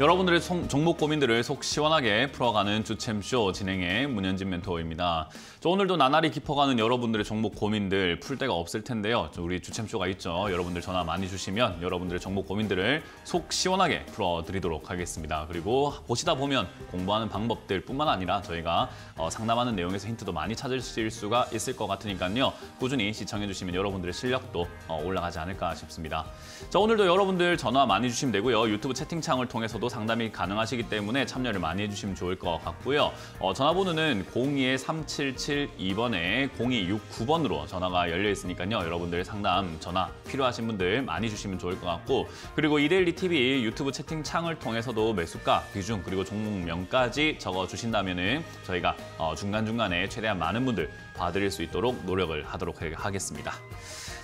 여러분들의 종목 고민들을 속 시원하게 풀어가는 주챔쇼 진행의 문현진 멘토입니다. 오늘도 나날이 깊어가는 여러분들의 종목 고민들 풀 데가 없을 텐데요. 우리 주챔쇼가 있죠. 여러분들 전화 많이 주시면 여러분들의 종목 고민들을 속 시원하게 풀어드리도록 하겠습니다. 그리고 보시다 보면 공부하는 방법들 뿐만 아니라 저희가 어, 상담하는 내용에서 힌트도 많이 찾으실 수가 있을 것 같으니까요. 꾸준히 시청해주시면 여러분들의 실력도 어, 올라가지 않을까 싶습니다. 자, 오늘도 여러분들 전화 많이 주시면 되고요. 유튜브 채팅창을 통해서도 전 상담이 가능하시기 때문에 참여를 많이 해주시면 좋을 것 같고요. 어, 전화번호는 02-3772번에 0269번으로 전화가 열려 있으니까요. 여러분들 상담 전화 필요하신 분들 많이 주시면 좋을 것 같고 그리고 이데일리 TV 유튜브 채팅창을 통해서도 매수가, 비중 그리고 종목명까지 적어주신다면 은 저희가 어, 중간중간에 최대한 많은 분들 봐드릴 수 있도록 노력을 하도록 하겠습니다.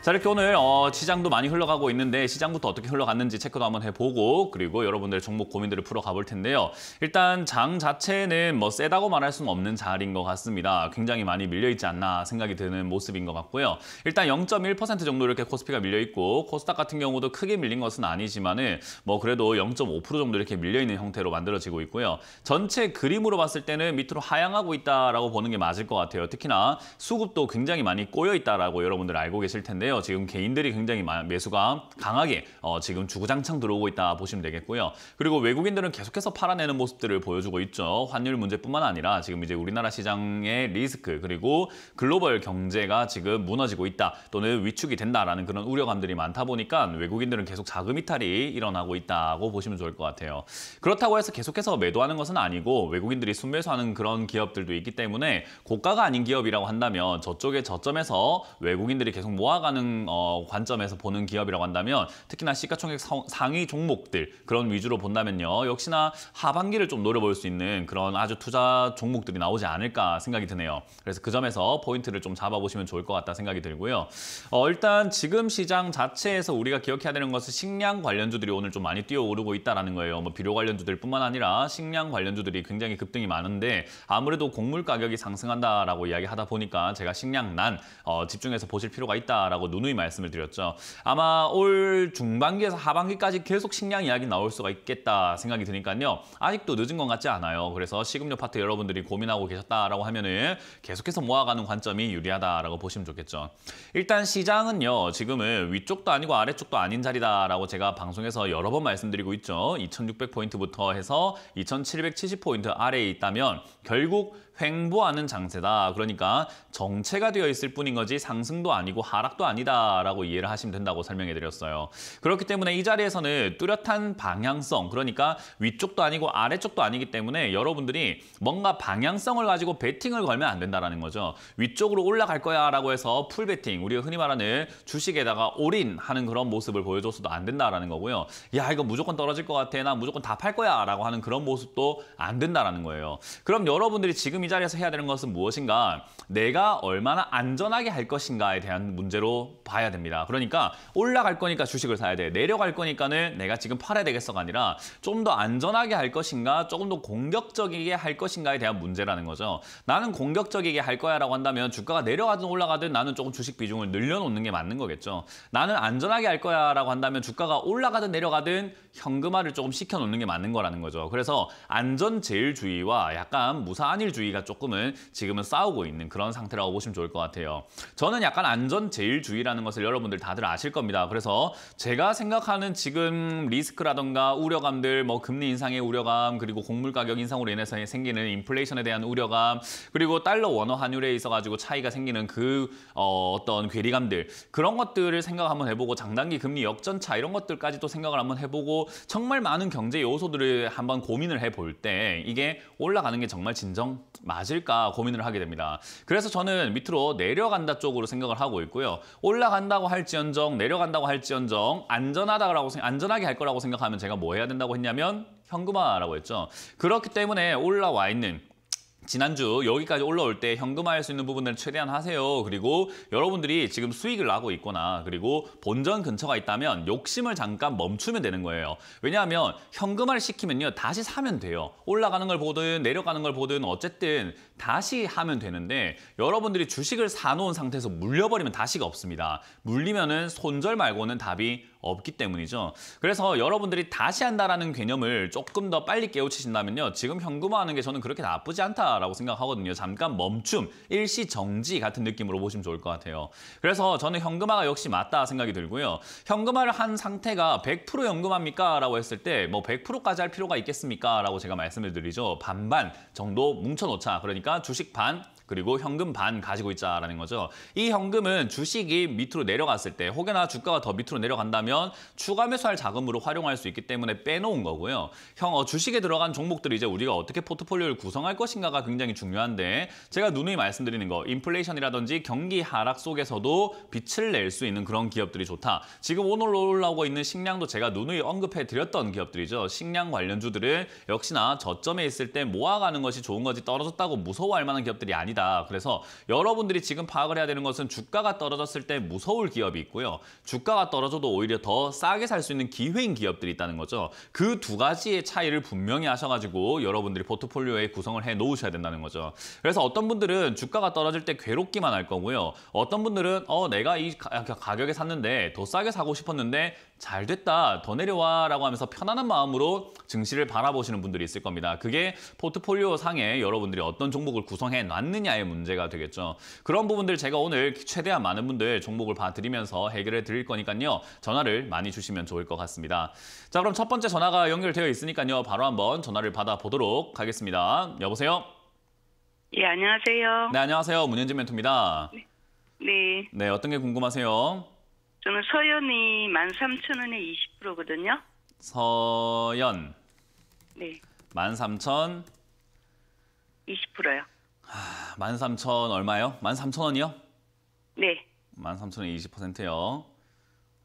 자 이렇게 오늘 어, 시장도 많이 흘러가고 있는데 시장부터 어떻게 흘러갔는지 체크도 한번 해보고 그리고 여러분들의 종목 고민들을 풀어가볼 텐데요. 일단 장 자체는 뭐 세다고 말할 수는 없는 자리인 것 같습니다. 굉장히 많이 밀려있지 않나 생각이 드는 모습인 것 같고요. 일단 0.1% 정도 이렇게 코스피가 밀려있고 코스닥 같은 경우도 크게 밀린 것은 아니지만 은뭐 그래도 0.5% 정도 이렇게 밀려있는 형태로 만들어지고 있고요. 전체 그림으로 봤을 때는 밑으로 하향하고 있다라고 보는 게 맞을 것 같아요. 특히나 수급도 굉장히 많이 꼬여있다라고 여러분들 알고 계실 텐데요. 있는데요. 지금 개인들이 굉장히 매수가 강하게 어, 지금 주구장창 들어오고 있다 보시면 되겠고요. 그리고 외국인들은 계속해서 팔아내는 모습들을 보여주고 있죠. 환율 문제뿐만 아니라 지금 이제 우리나라 시장의 리스크 그리고 글로벌 경제가 지금 무너지고 있다 또는 위축이 된다라는 그런 우려감들이 많다 보니까 외국인들은 계속 자금 이탈이 일어나고 있다고 보시면 좋을 것 같아요. 그렇다고 해서 계속해서 매도하는 것은 아니고 외국인들이 순매수하는 그런 기업들도 있기 때문에 고가가 아닌 기업이라고 한다면 저쪽의 저점에서 외국인들이 계속 모아가는 하는 어, 관점에서 보는 기업이라고 한다면 특히나 시가총액 상위 종목들 그런 위주로 본다면요. 역시나 하반기를 좀 노려볼 수 있는 그런 아주 투자 종목들이 나오지 않을까 생각이 드네요. 그래서 그 점에서 포인트를 좀 잡아보시면 좋을 것 같다 생각이 들고요. 어, 일단 지금 시장 자체에서 우리가 기억해야 되는 것은 식량 관련주들이 오늘 좀 많이 뛰어오르고 있다는 거예요. 뭐 비료 관련주들뿐만 아니라 식량 관련주들이 굉장히 급등이 많은데 아무래도 곡물 가격이 상승한다라고 이야기하다 보니까 제가 식량난 어, 집중해서 보실 필요가 있다라고 누누이 말씀을 드렸죠. 아마 올 중반기에서 하반기까지 계속 식량 이야기 나올 수가 있겠다 생각이 드니까요. 아직도 늦은 것 같지 않아요. 그래서 식음료 파트 여러분들이 고민하고 계셨다라고 하면은 계속해서 모아가는 관점이 유리하다라고 보시면 좋겠죠. 일단 시장은요. 지금은 위쪽도 아니고 아래쪽도 아닌 자리다라고 제가 방송에서 여러 번 말씀드리고 있죠. 2600포인트부터 해서 2770포인트 아래에 있다면 결국 횡보하는 장세다. 그러니까 정체가 되어 있을 뿐인 거지 상승도 아니고 하락도 아니다라고 이해를 하시면 된다고 설명해 드렸어요. 그렇기 때문에 이 자리에서는 뚜렷한 방향성, 그러니까 위쪽도 아니고 아래쪽도 아니기 때문에 여러분들이 뭔가 방향성을 가지고 베팅을 걸면 안 된다라는 거죠. 위쪽으로 올라갈 거야라고 해서 풀베팅, 우리가 흔히 말하는 주식에다가 올인하는 그런 모습을 보여줬어도안 된다라는 거고요. 야, 이거 무조건 떨어질 것 같아. 나 무조건 다 팔 거야라고 하는 그런 모습도 안 된다라는 거예요. 그럼 여러분들이 지금 이 자리에서 해야 되는 것은 무엇인가? 내가 얼마나 안전하게 할 것인가에 대한 문제로 봐야 됩니다. 그러니까 올라갈 거니까 주식을 사야 돼. 내려갈 거니까는 내가 지금 팔아야 되겠어가 아니라 좀 더 안전하게 할 것인가, 조금 더 공격적이게 할 것인가에 대한 문제라는 거죠. 나는 공격적이게 할 거야라고 한다면 주가가 내려가든 올라가든 나는 조금 주식 비중을 늘려놓는 게 맞는 거겠죠. 나는 안전하게 할 거야라고 한다면 주가가 올라가든 내려가든 현금화를 조금 시켜놓는 게 맞는 거라는 거죠. 그래서 안전제일주의와 약간 무사한일주의 우리가 조금은 지금은 싸우고 있는 그런 상태라고 보시면 좋을 것 같아요. 저는 약간 안전제일주의라는 것을 여러분들 다들 아실 겁니다. 그래서 제가 생각하는 지금 리스크라던가 우려감들, 뭐 금리 인상의 우려감, 그리고 곡물 가격 인상으로 인해서 생기는 인플레이션에 대한 우려감, 그리고 달러 원화 환율에 있어 가지고 차이가 생기는 그 어, 어떤 괴리감들 그런 것들을 생각 한번 해보고 장단기 금리 역전차 이런 것들까지도 생각을 한번 해보고 정말 많은 경제 요소들을 한번 고민을 해볼 때 이게 올라가는 게 정말 진정 맞을까 고민을 하게 됩니다. 그래서 저는 밑으로 내려간다 쪽으로 생각을 하고 있고요. 올라간다고 할지언정, 내려간다고 할지언정 안전하다고 안전하게 할 거라고 생각하면 제가 뭐 해야 된다고 했냐면 현금화라고 했죠. 그렇기 때문에 올라와 있는 지난주 여기까지 올라올 때 현금화할 수 있는 부분을 최대한 하세요. 그리고 여러분들이 지금 수익을 나고 있거나 그리고 본전 근처가 있다면 욕심을 잠깐 멈추면 되는 거예요. 왜냐하면 현금화를 시키면요. 다시 사면 돼요. 올라가는 걸 보든 내려가는 걸 보든 어쨌든 다시 하면 되는데 여러분들이 주식을 사놓은 상태에서 물려버리면 다시가 없습니다. 물리면은 손절 말고는 답이 없기 때문이죠. 그래서 여러분들이 다시 한다라는 개념을 조금 더 빨리 깨우치신다면요. 지금 현금화하는 게 저는 그렇게 나쁘지 않다라고 생각하거든요. 잠깐 멈춤, 일시 정지 같은 느낌으로 보시면 좋을 것 같아요. 그래서 저는 현금화가 역시 맞다 생각이 들고요. 현금화를 한 상태가 100% 현금화입니까? 라고 했을 때 뭐 100%까지 할 필요가 있겠습니까? 라고 제가 말씀을 드리죠. 반반 정도 뭉쳐놓자. 그러니까 주식 반 그리고 현금 반 가지고 있자라는 거죠. 이 현금은 주식이 밑으로 내려갔을 때 혹여나 주가가 더 밑으로 내려간다면 추가 매수할 자금으로 활용할 수 있기 때문에 빼놓은 거고요. 형 어, 주식에 들어간 종목들이 이제 우리가 어떻게 포트폴리오를 구성할 것인가가 굉장히 중요한데 제가 누누이 말씀드리는 거 인플레이션이라든지 경기 하락 속에서도 빛을 낼 수 있는 그런 기업들이 좋다. 지금 오늘 올라오고 있는 식량도 제가 누누이 언급해 드렸던 기업들이죠. 식량 관련주들은 역시나 저점에 있을 때 모아가는 것이 좋은 거지 떨어졌다고 무서워할 만한 기업들이 아니 아니다. 그래서 여러분들이 지금 파악을 해야 되는 것은 주가가 떨어졌을 때 무서울 기업이 있고요. 주가가 떨어져도 오히려 더 싸게 살 수 있는 기회인 기업들이 있다는 거죠. 그 두 가지의 차이를 분명히 아셔가지고 여러분들이 포트폴리오에 구성을 해 놓으셔야 된다는 거죠. 그래서 어떤 분들은 주가가 떨어질 때 괴롭기만 할 거고요. 어떤 분들은 어 내가 이 가격에 샀는데 더 싸게 사고 싶었는데 잘 됐다, 더 내려와 라고 하면서 편안한 마음으로 증시를 바라보시는 분들이 있을 겁니다. 그게 포트폴리오 상에 여러분들이 어떤 종목을 구성해 놨느냐의 문제가 되겠죠. 그런 부분들 제가 오늘 최대한 많은 분들 종목을 봐드리면서 해결해 드릴 거니까요. 전화를 많이 주시면 좋을 것 같습니다. 자, 그럼 첫 번째 전화가 연결되어 있으니까요. 바로 한번 전화를 받아보도록 하겠습니다. 여보세요? 예, 안녕하세요. 네, 안녕하세요. 문현진 멘토입니다. 네. 네, 어떤 게 궁금하세요? 저는 서연이 13,000원에 20%거든요. 서연. 네. 13,000 20%요. 아, 13,000 얼마요? 13,000원이요? 네. 13,000원에 20%요.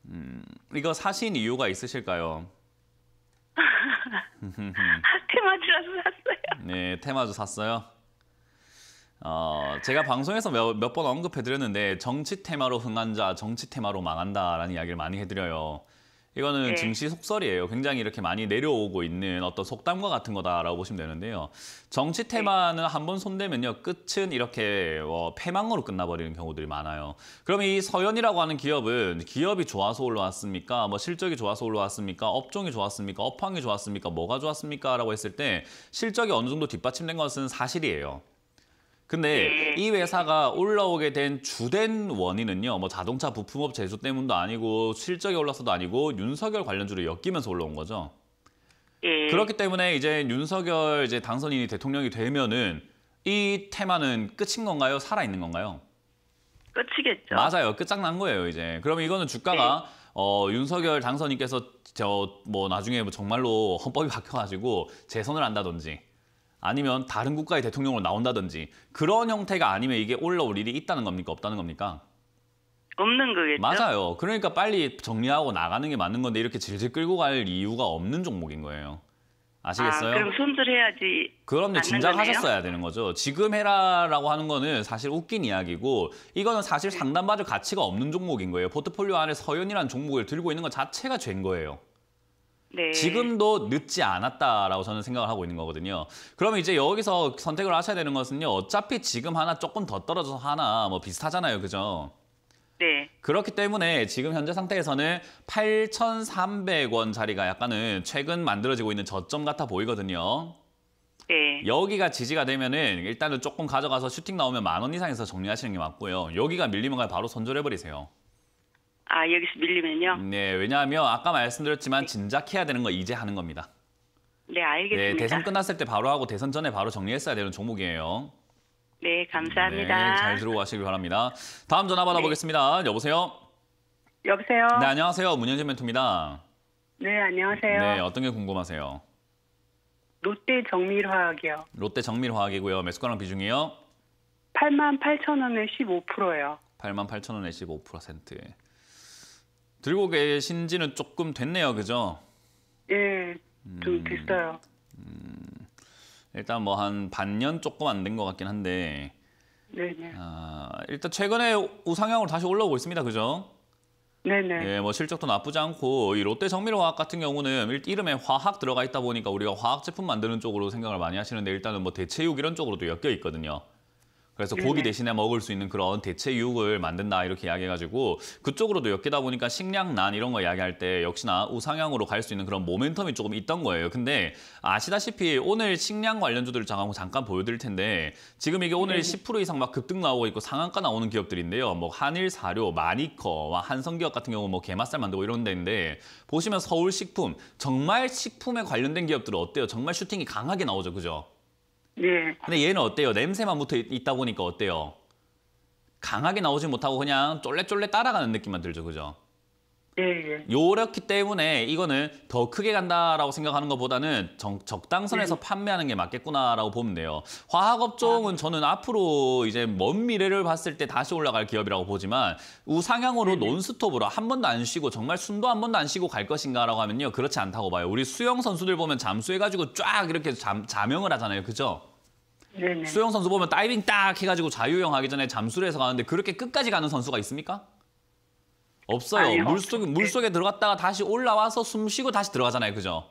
음, 이거 사신 이유가 있으실까요? 아, 테마주라서 샀어요. 네, 테마주 샀어요. 어, 제가 방송에서 몇 번 언급해드렸는데 정치 테마로 흥한 자, 정치 테마로 망한다라는 이야기를 많이 해드려요. 이거는 네. 증시 속설이에요. 굉장히 이렇게 많이 내려오고 있는 어떤 속담과 같은 거다라고 보시면 되는데요. 정치 네. 테마는 한 번 손대면요. 끝은 이렇게 어, 패망으로 끝나버리는 경우들이 많아요. 그럼 이서연이라고 하는 기업은 기업이 좋아서 올라왔습니까? 뭐 실적이 좋아서 올라왔습니까? 업종이 좋았습니까? 업황이 좋았습니까? 뭐가 좋았습니까? 라고 했을 때 실적이 어느 정도 뒷받침된 것은 사실이에요. 근데 예. 이 회사가 올라오게 된 주된 원인은요. 뭐 자동차 부품업 재수 때문도 아니고 실적이 올라서도 아니고 윤석열 관련주를 엮이면서 올라온 거죠. 네. 그렇기 때문에 이제 윤석열 이제 당선인이 대통령이 되면은 이 테마는 끝인 건가요? 살아 있는 건가요? 끝이겠죠. 맞아요. 끝장난 거예요, 이제. 그러면 이거는 주가가 네. 어, 윤석열 당선인께서 저 뭐 나중에 뭐 정말로 헌법이 바뀌어 가지고 재선을 한다든지 아니면 다른 국가의 대통령으로 나온다든지 그런 형태가 아니면 이게 올라올 일이 있다는 겁니까? 없다는 겁니까? 없는 거겠죠. 맞아요. 그러니까 빨리 정리하고 나가는 게 맞는 건데 이렇게 질질 끌고 갈 이유가 없는 종목인 거예요. 아시겠어요? 아, 그럼 손절해야지. 그럼요. 진작하셨어야 되는 거죠. 지금 해라라고 하는 거는 사실 웃긴 이야기고 이거는 사실 네. 상담받을 가치가 없는 종목인 거예요. 포트폴리오 안에 서연이라는 종목을 들고 있는 것 자체가 죄인 거예요. 네. 지금도 늦지 않았다라고 저는 생각을 하고 있는 거거든요. 그러면 이제 여기서 선택을 하셔야 되는 것은요. 어차피 지금 하나 조금 더 떨어져서 하나 뭐 비슷하잖아요. 그죠? 네. 그렇기 때문에 지금 현재 상태에서는 8,300원 자리가 약간은 최근 만들어지고 있는 저점 같아 보이거든요. 네. 여기가 지지가 되면은 일단은 조금 가져가서 슈팅 나오면 만 원 이상에서 정리하시는 게 맞고요. 여기가 밀리면 바로 손절해버리세요. 아 여기서 밀리면요? 네, 왜냐하면 아까 말씀드렸지만 네. 진작해야 되는 거 이제 하는 겁니다. 네, 네 알겠습니다. 네, 대선 끝났을 때 바로 하고 대선 전에 바로 정리했어야 되는 종목이에요. 네, 감사합니다. 네, 잘 들어가시길 바랍니다. 다음 전화 네. 받아보겠습니다. 네. 여보세요? 여보세요? 네, 안녕하세요. 문현진 멘토입니다. 네, 안녕하세요. 네, 어떤 게 궁금하세요? 롯데 정밀화학이요. 롯데 정밀화학이고요. 매수가랑 비중이요? 8만 8천 원에 15%요. 8만 8천 원에 15%. 들고 계신 지는 조금 됐네요, 그죠? 예, 좀 음. 됐어요. 음, 일단 뭐 한 반년 조금 안 된 것 같긴 한데. 네네. 아, 일단 최근에 우상향으로 다시 올라오고 있습니다, 그죠? 네네. 예, 뭐 실적도 나쁘지 않고 이 롯데 정밀화학 같은 경우는 이름에 화학 들어가 있다 보니까 우리가 화학 제품 만드는 쪽으로 생각을 많이 하시는데 일단은 뭐 대체육 이런 쪽으로도 엮여 있거든요. 그래서 네네. 고기 네. 대신에 먹을 수 있는 그런 대체육을 만든다 이렇게 이야기해가지고 그쪽으로도 엮이다 보니까 식량난 이런 거 이야기할 때 역시나 우상향으로 갈 수 있는 그런 모멘텀이 조금 있던 거예요. 근데 아시다시피 오늘 식량 관련주들을 잠깐 보여드릴 텐데 지금 이게 오늘 10% 이상 막 급등 나오고 있고 상한가 나오는 기업들인데요. 뭐 한일 사료, 마니커와 뭐 한성기업 같은 경우 뭐개맛살 만들고 이런 데인데 보시면 서울식품 정말 식품에 관련된 기업들은 어때요? 정말 슈팅이 강하게 나오죠, 그죠? 네. 근데 얘는 어때요? 냄새만 붙어 있다 보니까 어때요? 강하게 나오지 못하고 그냥 쫄래쫄래 따라가는 느낌만 들죠, 그죠? 예, 예. 요렇기 때문에 이거는 더 크게 간다라고 생각하는 것보다는 정, 적당선에서 예. 판매하는 게 맞겠구나라고 보면 돼요. 화학업종은 아, 저는 앞으로 이제 먼 미래를 봤을 때 다시 올라갈 기업이라고 보지만 우상향으로 논스톱으로 한 번도 안 쉬고 정말 숨도 한 번도 안 쉬고 갈 것인가라고 하면요. 그렇지 않다고 봐요. 우리 수영 선수들 보면 잠수해가지고 쫙 이렇게 잠, 자명을 하잖아요. 그죠? 수영 선수 보면 다이빙 딱 해가지고 자유형 하기 전에 잠수를 해서 가는데 그렇게 끝까지 가는 선수가 있습니까? 없어요. 아니요, 물속, 물속에 네. 들어갔다가 다시 올라와서 숨 쉬고 다시 들어가잖아요. 그죠?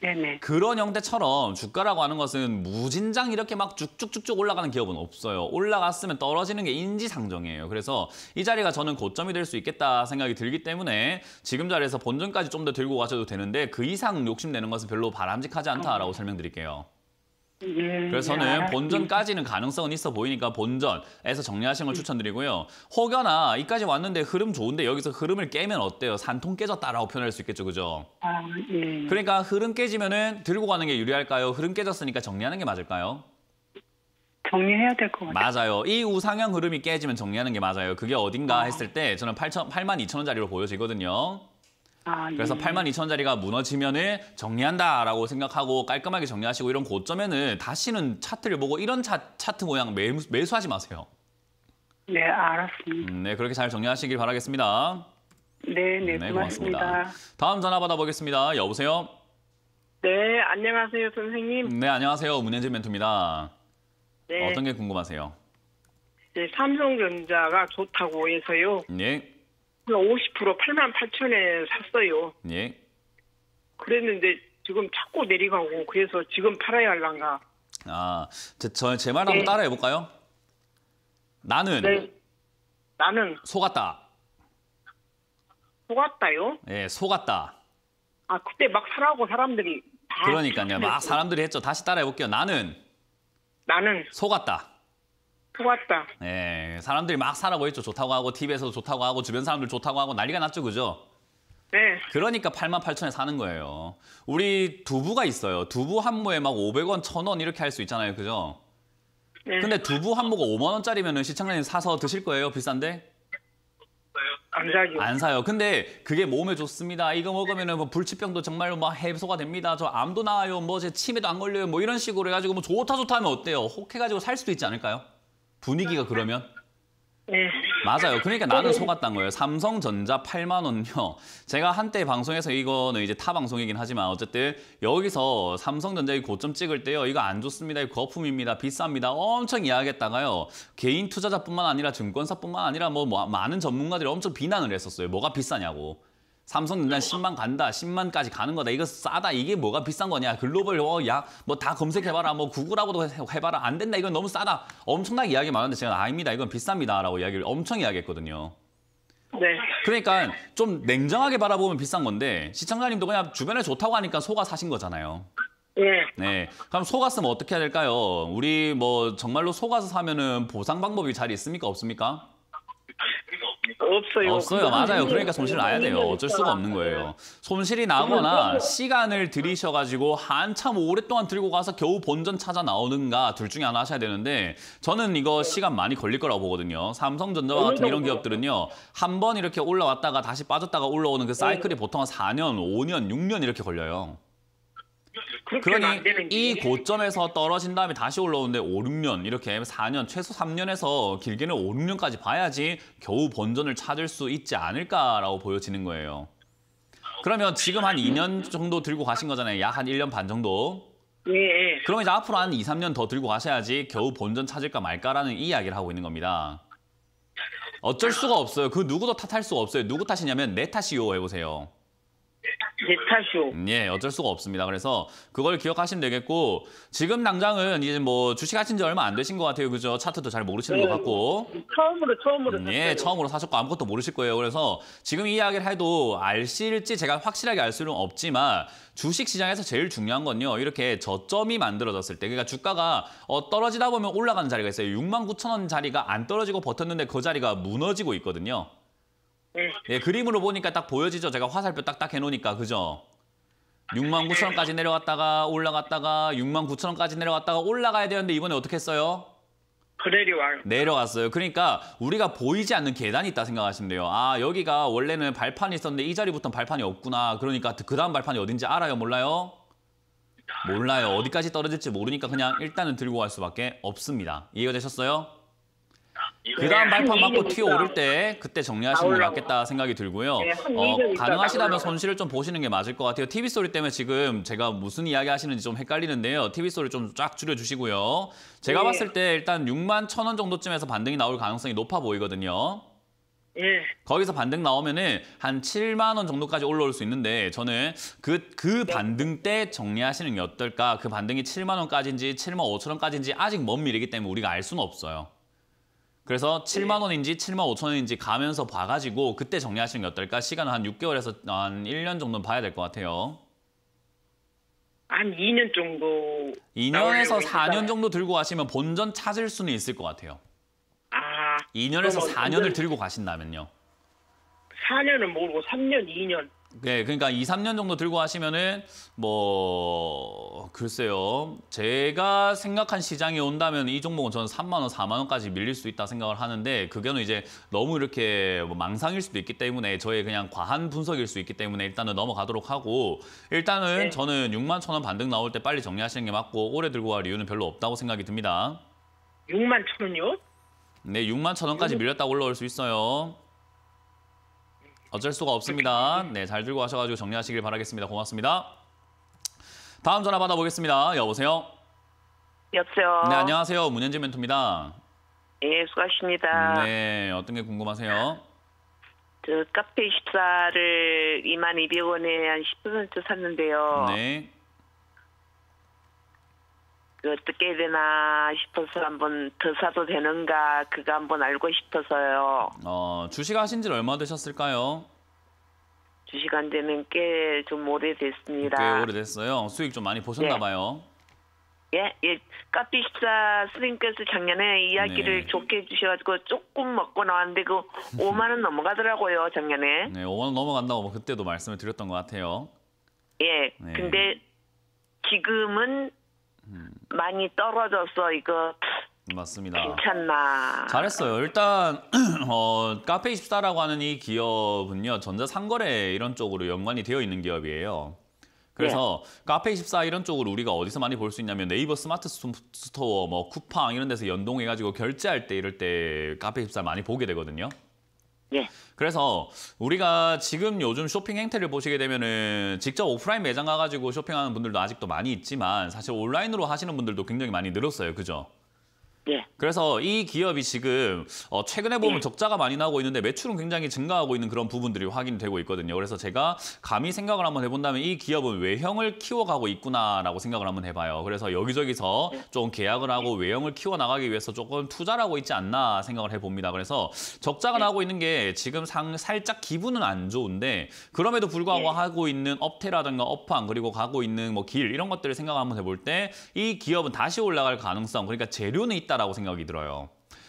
네네. 그런 형태처럼 주가라고 하는 것은 무진장 이렇게 막 쭉쭉쭉쭉 올라가는 기업은 없어요. 올라갔으면 떨어지는 게 인지상정이에요. 그래서 이 자리가 저는 고점이 될 수 있겠다 생각이 들기 때문에 지금 자리에서 본전까지 좀 더 들고 가셔도 되는데 그 이상 욕심내는 것은 별로 바람직하지 않다라고 어. 설명드릴게요. 그래서는 예. 본전까지는 가능성은 있어 보이니까 본전에서 정리하시는 걸 추천드리고요. 혹여나 이까지 왔는데 흐름 좋은데 여기서 흐름을 깨면 어때요? 산통 깨졌다라고 표현할 수 있겠죠, 그죠? 아, 예. 그러니까 흐름 깨지면은 들고 가는 게 유리할까요? 흐름 깨졌으니까 정리하는 게 맞을까요? 정리해야 될 것 같아요. 맞아요. 이 우상향 흐름이 깨지면 정리하는 게 맞아요. 그게 어딘가 아. 했을 때 저는 8천, 8만 2천 원짜리로 보여지거든요. 아, 그래서 8만 예. 2천 자리가 무너지면은 정리한다라고 생각하고 깔끔하게 정리하시고 이런 고점에는 다시는 차트를 보고 이런 차, 차트 모양 매수, 매수하지 마세요. 네, 알았습니다. 음, 네, 그렇게 잘 정리하시길 바라겠습니다. 네, 네, 음, 네 고맙습니다. 고맙습니다. 다음 전화 받아보겠습니다. 여보세요? 네, 안녕하세요, 선생님. 음, 네, 안녕하세요. 문현진 멘토입니다. 네. 어떤 게 궁금하세요? 네, 삼성전자가 좋다고 해서요. 네. 한50% 8만 8천에 샀어요. 예. 그랬는데 지금 자꾸 내리가고 그래서 지금 팔아야 할란가. 아, 제말 한번 네. 따라해 볼까요? 나는 네. 나는 속았다. 속았다요? 예, 속았다. 아, 그때 막 사라고 사람들이 다 그러니까요. 막 사람들이 했죠. 다시 따라해 볼게요. 나는 나는 속았다. 좋았다. 예, 사람들이 막 사라고 했죠. 좋다고 하고 TV에서도 좋다고 하고 주변 사람들 좋다고 하고 난리가 났죠, 그죠? 네. 그러니까 8만 8천에 사는 거예요. 우리 두부가 있어요. 두부 한 모에 막 500원, 1,000원 이렇게 할 수 있잖아요, 그죠? 네. 근데 두부 한 모가 5만 원짜리면 시청자님 사서 드실 거예요, 비싼데? 안 사요. 안 사요. 근데 그게 몸에 좋습니다. 이거 먹으면 뭐 불치병도 정말 막 해소가 됩니다. 저 암도 나아요. 뭐제 치매도 안 걸려요. 뭐 이런 식으로 해가지고 뭐 좋다 좋다 하면 어때요? 혹해가지고 살 수도 있지 않을까요? 분위기가 그러면? 네. 맞아요. 그러니까 나는 네. 속았던 거예요. 삼성전자 8만 원요. 제가 한때 방송에서 이거는 이제 타 방송이긴 하지만 어쨌든 여기서 삼성전자의 고점 찍을 때요. 이거 안 좋습니다. 이거 거품입니다. 비쌉니다. 엄청 이야기했다가요. 개인 투자자뿐만 아니라 증권사뿐만 아니라 뭐, 뭐 많은 전문가들이 엄청 비난을 했었어요. 뭐가 비싸냐고. 삼성전자 10만 간다, 10만까지 가는 거다. 이거 싸다. 이게 뭐가 비싼 거냐. 글로벌 어, 야뭐 다 검색해봐라. 뭐 구글하고도 해봐라. 안 된다. 이건 너무 싸다. 엄청나 이야기 많았는데 제가 아닙니다. 이건 비쌉니다라고 이야기를 엄청 이야기했거든요. 네. 그러니까 좀 냉정하게 바라보면 비싼 건데 시청자님도 그냥 주변에 좋다고 하니까 소가 사신 거잖아요. 네. 네. 그럼 속았으면 어떻게 해야 될까요? 우리 뭐 정말로 속아서 사면은 보상 방법이 잘 있습니까? 없습니까? 없어요. 없어요. 맞아요. 그러니까 손실을 나야 돼요. 어쩔 수가 없는 거예요. 손실이 나거나 시간을 들이셔가지고 한참 오랫동안 들고 가서 겨우 본전 찾아 나오는가 둘 중에 하나 하셔야 되는데 저는 이거 시간 많이 걸릴 거라고 보거든요. 삼성전자와 같은 이런 기업들은요. 한 번 이렇게 올라왔다가 다시 빠졌다가 올라오는 그 사이클이 보통 한 4년, 5년, 6년 이렇게 걸려요. 그러니 이 고점에서 떨어진 다음에 다시 올라오는데 5, 6년 이렇게 4년 최소 3년에서 길게는 5, 6년까지 봐야지 겨우 본전을 찾을 수 있지 않을까라고 보여지는 거예요. 그러면 지금 한 2년 정도 들고 가신 거잖아요. 약 한 1년 반 정도. 예, 예. 그러면 이제 앞으로 한 2, 3년 더 들고 가셔야지 겨우 본전 찾을까 말까라는 이야기를 하고 있는 겁니다. 어쩔 수가 없어요. 그 누구도 탓할 수가 없어요. 누구 탓이냐면 내 탓이요 해보세요. 데타쇼. 예, 어쩔 수가 없습니다. 그래서 그걸 기억하시면 되겠고 지금 당장은 이제 뭐 주식 하신 지 얼마 안 되신 것 같아요. 그죠? 차트도 잘 모르시는 네. 것 같고. 처음으로 처음으로 음, 예, 처음으로 사셨고 아무것도 모르실 거예요. 그래서 지금 이 이야기를 해도 알실지 제가 확실하게 알 수는 없지만 주식 시장에서 제일 중요한 건요. 이렇게 저점이 만들어졌을 때 그러니까 주가가 어, 떨어지다 보면 올라가는 자리가 있어요. 6만 9천 원 자리가 안 떨어지고 버텼는데 그 자리가 무너지고 있거든요. 예. 예, 그림으로 보니까 딱 보여지죠. 제가 화살표 딱딱 해놓으니까 그죠? 6만 9천 원까지 내려갔다가 올라갔다가 6만 9천 원까지 내려갔다가 올라가야 되는데 이번에 어떻게 했어요? 그내려요 내려갔어요. 그러니까 우리가 보이지 않는 계단이 있다 생각하시면 돼요. 아 여기가 원래는 발판이 있었는데 이 자리부터는 발판이 없구나. 그러니까 그 다음 발판이 어딘지 알아요? 몰라요? 몰라요. 어디까지 떨어질지 모르니까 그냥 일단은 들고 갈 수밖에 없습니다. 이해가 되셨어요? 그 다음 발판 맞고 튀어 오를 때 그때 정리하시는 게 맞겠다 생각이 들고요. 예, 어, 가능하시다면 손실을 좀 보시는 게 맞을 것 같아요. TV 소리 때문에 지금 제가 무슨 이야기 하시는지 좀 헷갈리는데요. TV 소리 좀 쫙 줄여주시고요. 제가 예. 봤을 때 일단 6만 천 원 정도쯤에서 반등이 나올 가능성이 높아 보이거든요. 예. 거기서 반등 나오면은 한 7만 원 정도까지 올라올 수 있는데 저는 그그 그, 그 네. 반등 때 정리하시는 게 어떨까? 그 반등이 7만 원까지인지 7만 5천 원까지인지 아직 먼 미래이기 때문에 우리가 알 수는 없어요. 그래서 7만 원인지 7만 5천 원인지 가면서 봐가지고 그때 정리하시는 게 어떨까? 시간은 한 6개월에서 한 1년 정도는 봐야 될 것 같아요. 한 2년 정도. 2년에서 4년 정도 들고 가시면 본전 찾을 수는 있을 것 같아요. 아. 2년에서 4년을 들고 가신다면요. 4년은 모르고 3년, 2년. 네, 그러니까 2, 3년 정도 들고 하시면은 뭐 글쎄요. 제가 생각한 시장이 온다면 이 종목은 저는 3만 원, 4만 원까지 밀릴 수 있다 생각을 하는데 그거는 이제 너무 이렇게 뭐 망상일 수도 있기 때문에 저의 그냥 과한 분석일 수 있기 때문에 일단은 넘어가도록 하고 일단은 네. 저는 6만 천원 반등 나올 때 빨리 정리하시는 게 맞고 오래 들고 갈 이유는 별로 없다고 생각이 듭니다. 6만 천 원요? 네, 6만 천 원까지 음. 밀렸다 고 올라올 수 있어요. 어쩔 수가 없습니다. 네, 잘 들고 가셔가지고 정리하시길 바라겠습니다. 고맙습니다. 다음 전화 받아보겠습니다. 여보세요? 여보세요? 네, 안녕하세요. 문현진 멘토입니다. 예, 수고하십니다. 네, 어떤 게 궁금하세요? 저 카페 24를 2만 200원에 한10% 샀는데요. 네. 그 어떻게 해야 되나 싶어서 한 번 더 사도 되는가 그거 한번 알고 싶어서요. 어, 주식 하신 지 얼마 되셨을까요? 주식 안 되는 꽤 좀 오래됐습니다. 꽤 오래됐어요. 수익 좀 많이 보셨나 네. 봐요. 예, 예. 카피 식사 스님께서 작년에 이야기를 네. 좋게 해주셔가지고 조금 먹고 나왔는데 그 5만 원 넘어가더라고요, 작년에. 네, 5만 원 넘어간다고 뭐 그때도 말씀을 드렸던 것 같아요. 예, 네. 근데 지금은 많이 떨어졌어 이거 맞습니다. 괜찮나. 잘했어요. 일단 어, 카페 24라고 하는 이 기업은요. 전자상거래 이런 쪽으로 연관이 되어 있는 기업이에요. 그래서 네. 카페 24 이런 쪽으로 우리가 어디서 많이 볼 수 있냐면 네이버 스마트 스토어, 뭐 쿠팡 이런 데서 연동해가지고 결제할 때 이럴 때 카페 24 많이 보게 되거든요. 예. 그래서 우리가 지금 요즘 쇼핑 행태를 보시게 되면은 직접 오프라인 매장 가가지고 쇼핑하는 분들도 아직도 많이 있지만 사실 온라인으로 하시는 분들도 굉장히 많이 늘었어요. 그죠? 예. 그래서 이 기업이 지금 어, 최근에 보면 예. 적자가 많이 나고 있는데 매출은 굉장히 증가하고 있는 그런 부분들이 확인되고 있거든요. 그래서 제가 감히 생각을 한번 해본다면 이 기업은 외형을 키워가고 있구나라고 생각을 한번 해봐요. 그래서 여기저기서 예. 좀 계약을 하고 외형을 키워나가기 위해서 조금 투자를 하고 있지 않나 생각을 해봅니다. 그래서 적자가 예. 나고 있는 게 지금 상, 살짝 기분은 안 좋은데 그럼에도 불구하고 예. 하고 있는 업태라든가 업황 그리고 가고 있는 뭐 길 이런 것들을 생각 한번 해볼 때 이 기업은 다시 올라갈 가능성 그러니까 재료는 있다 않다라고 생각이 들어요.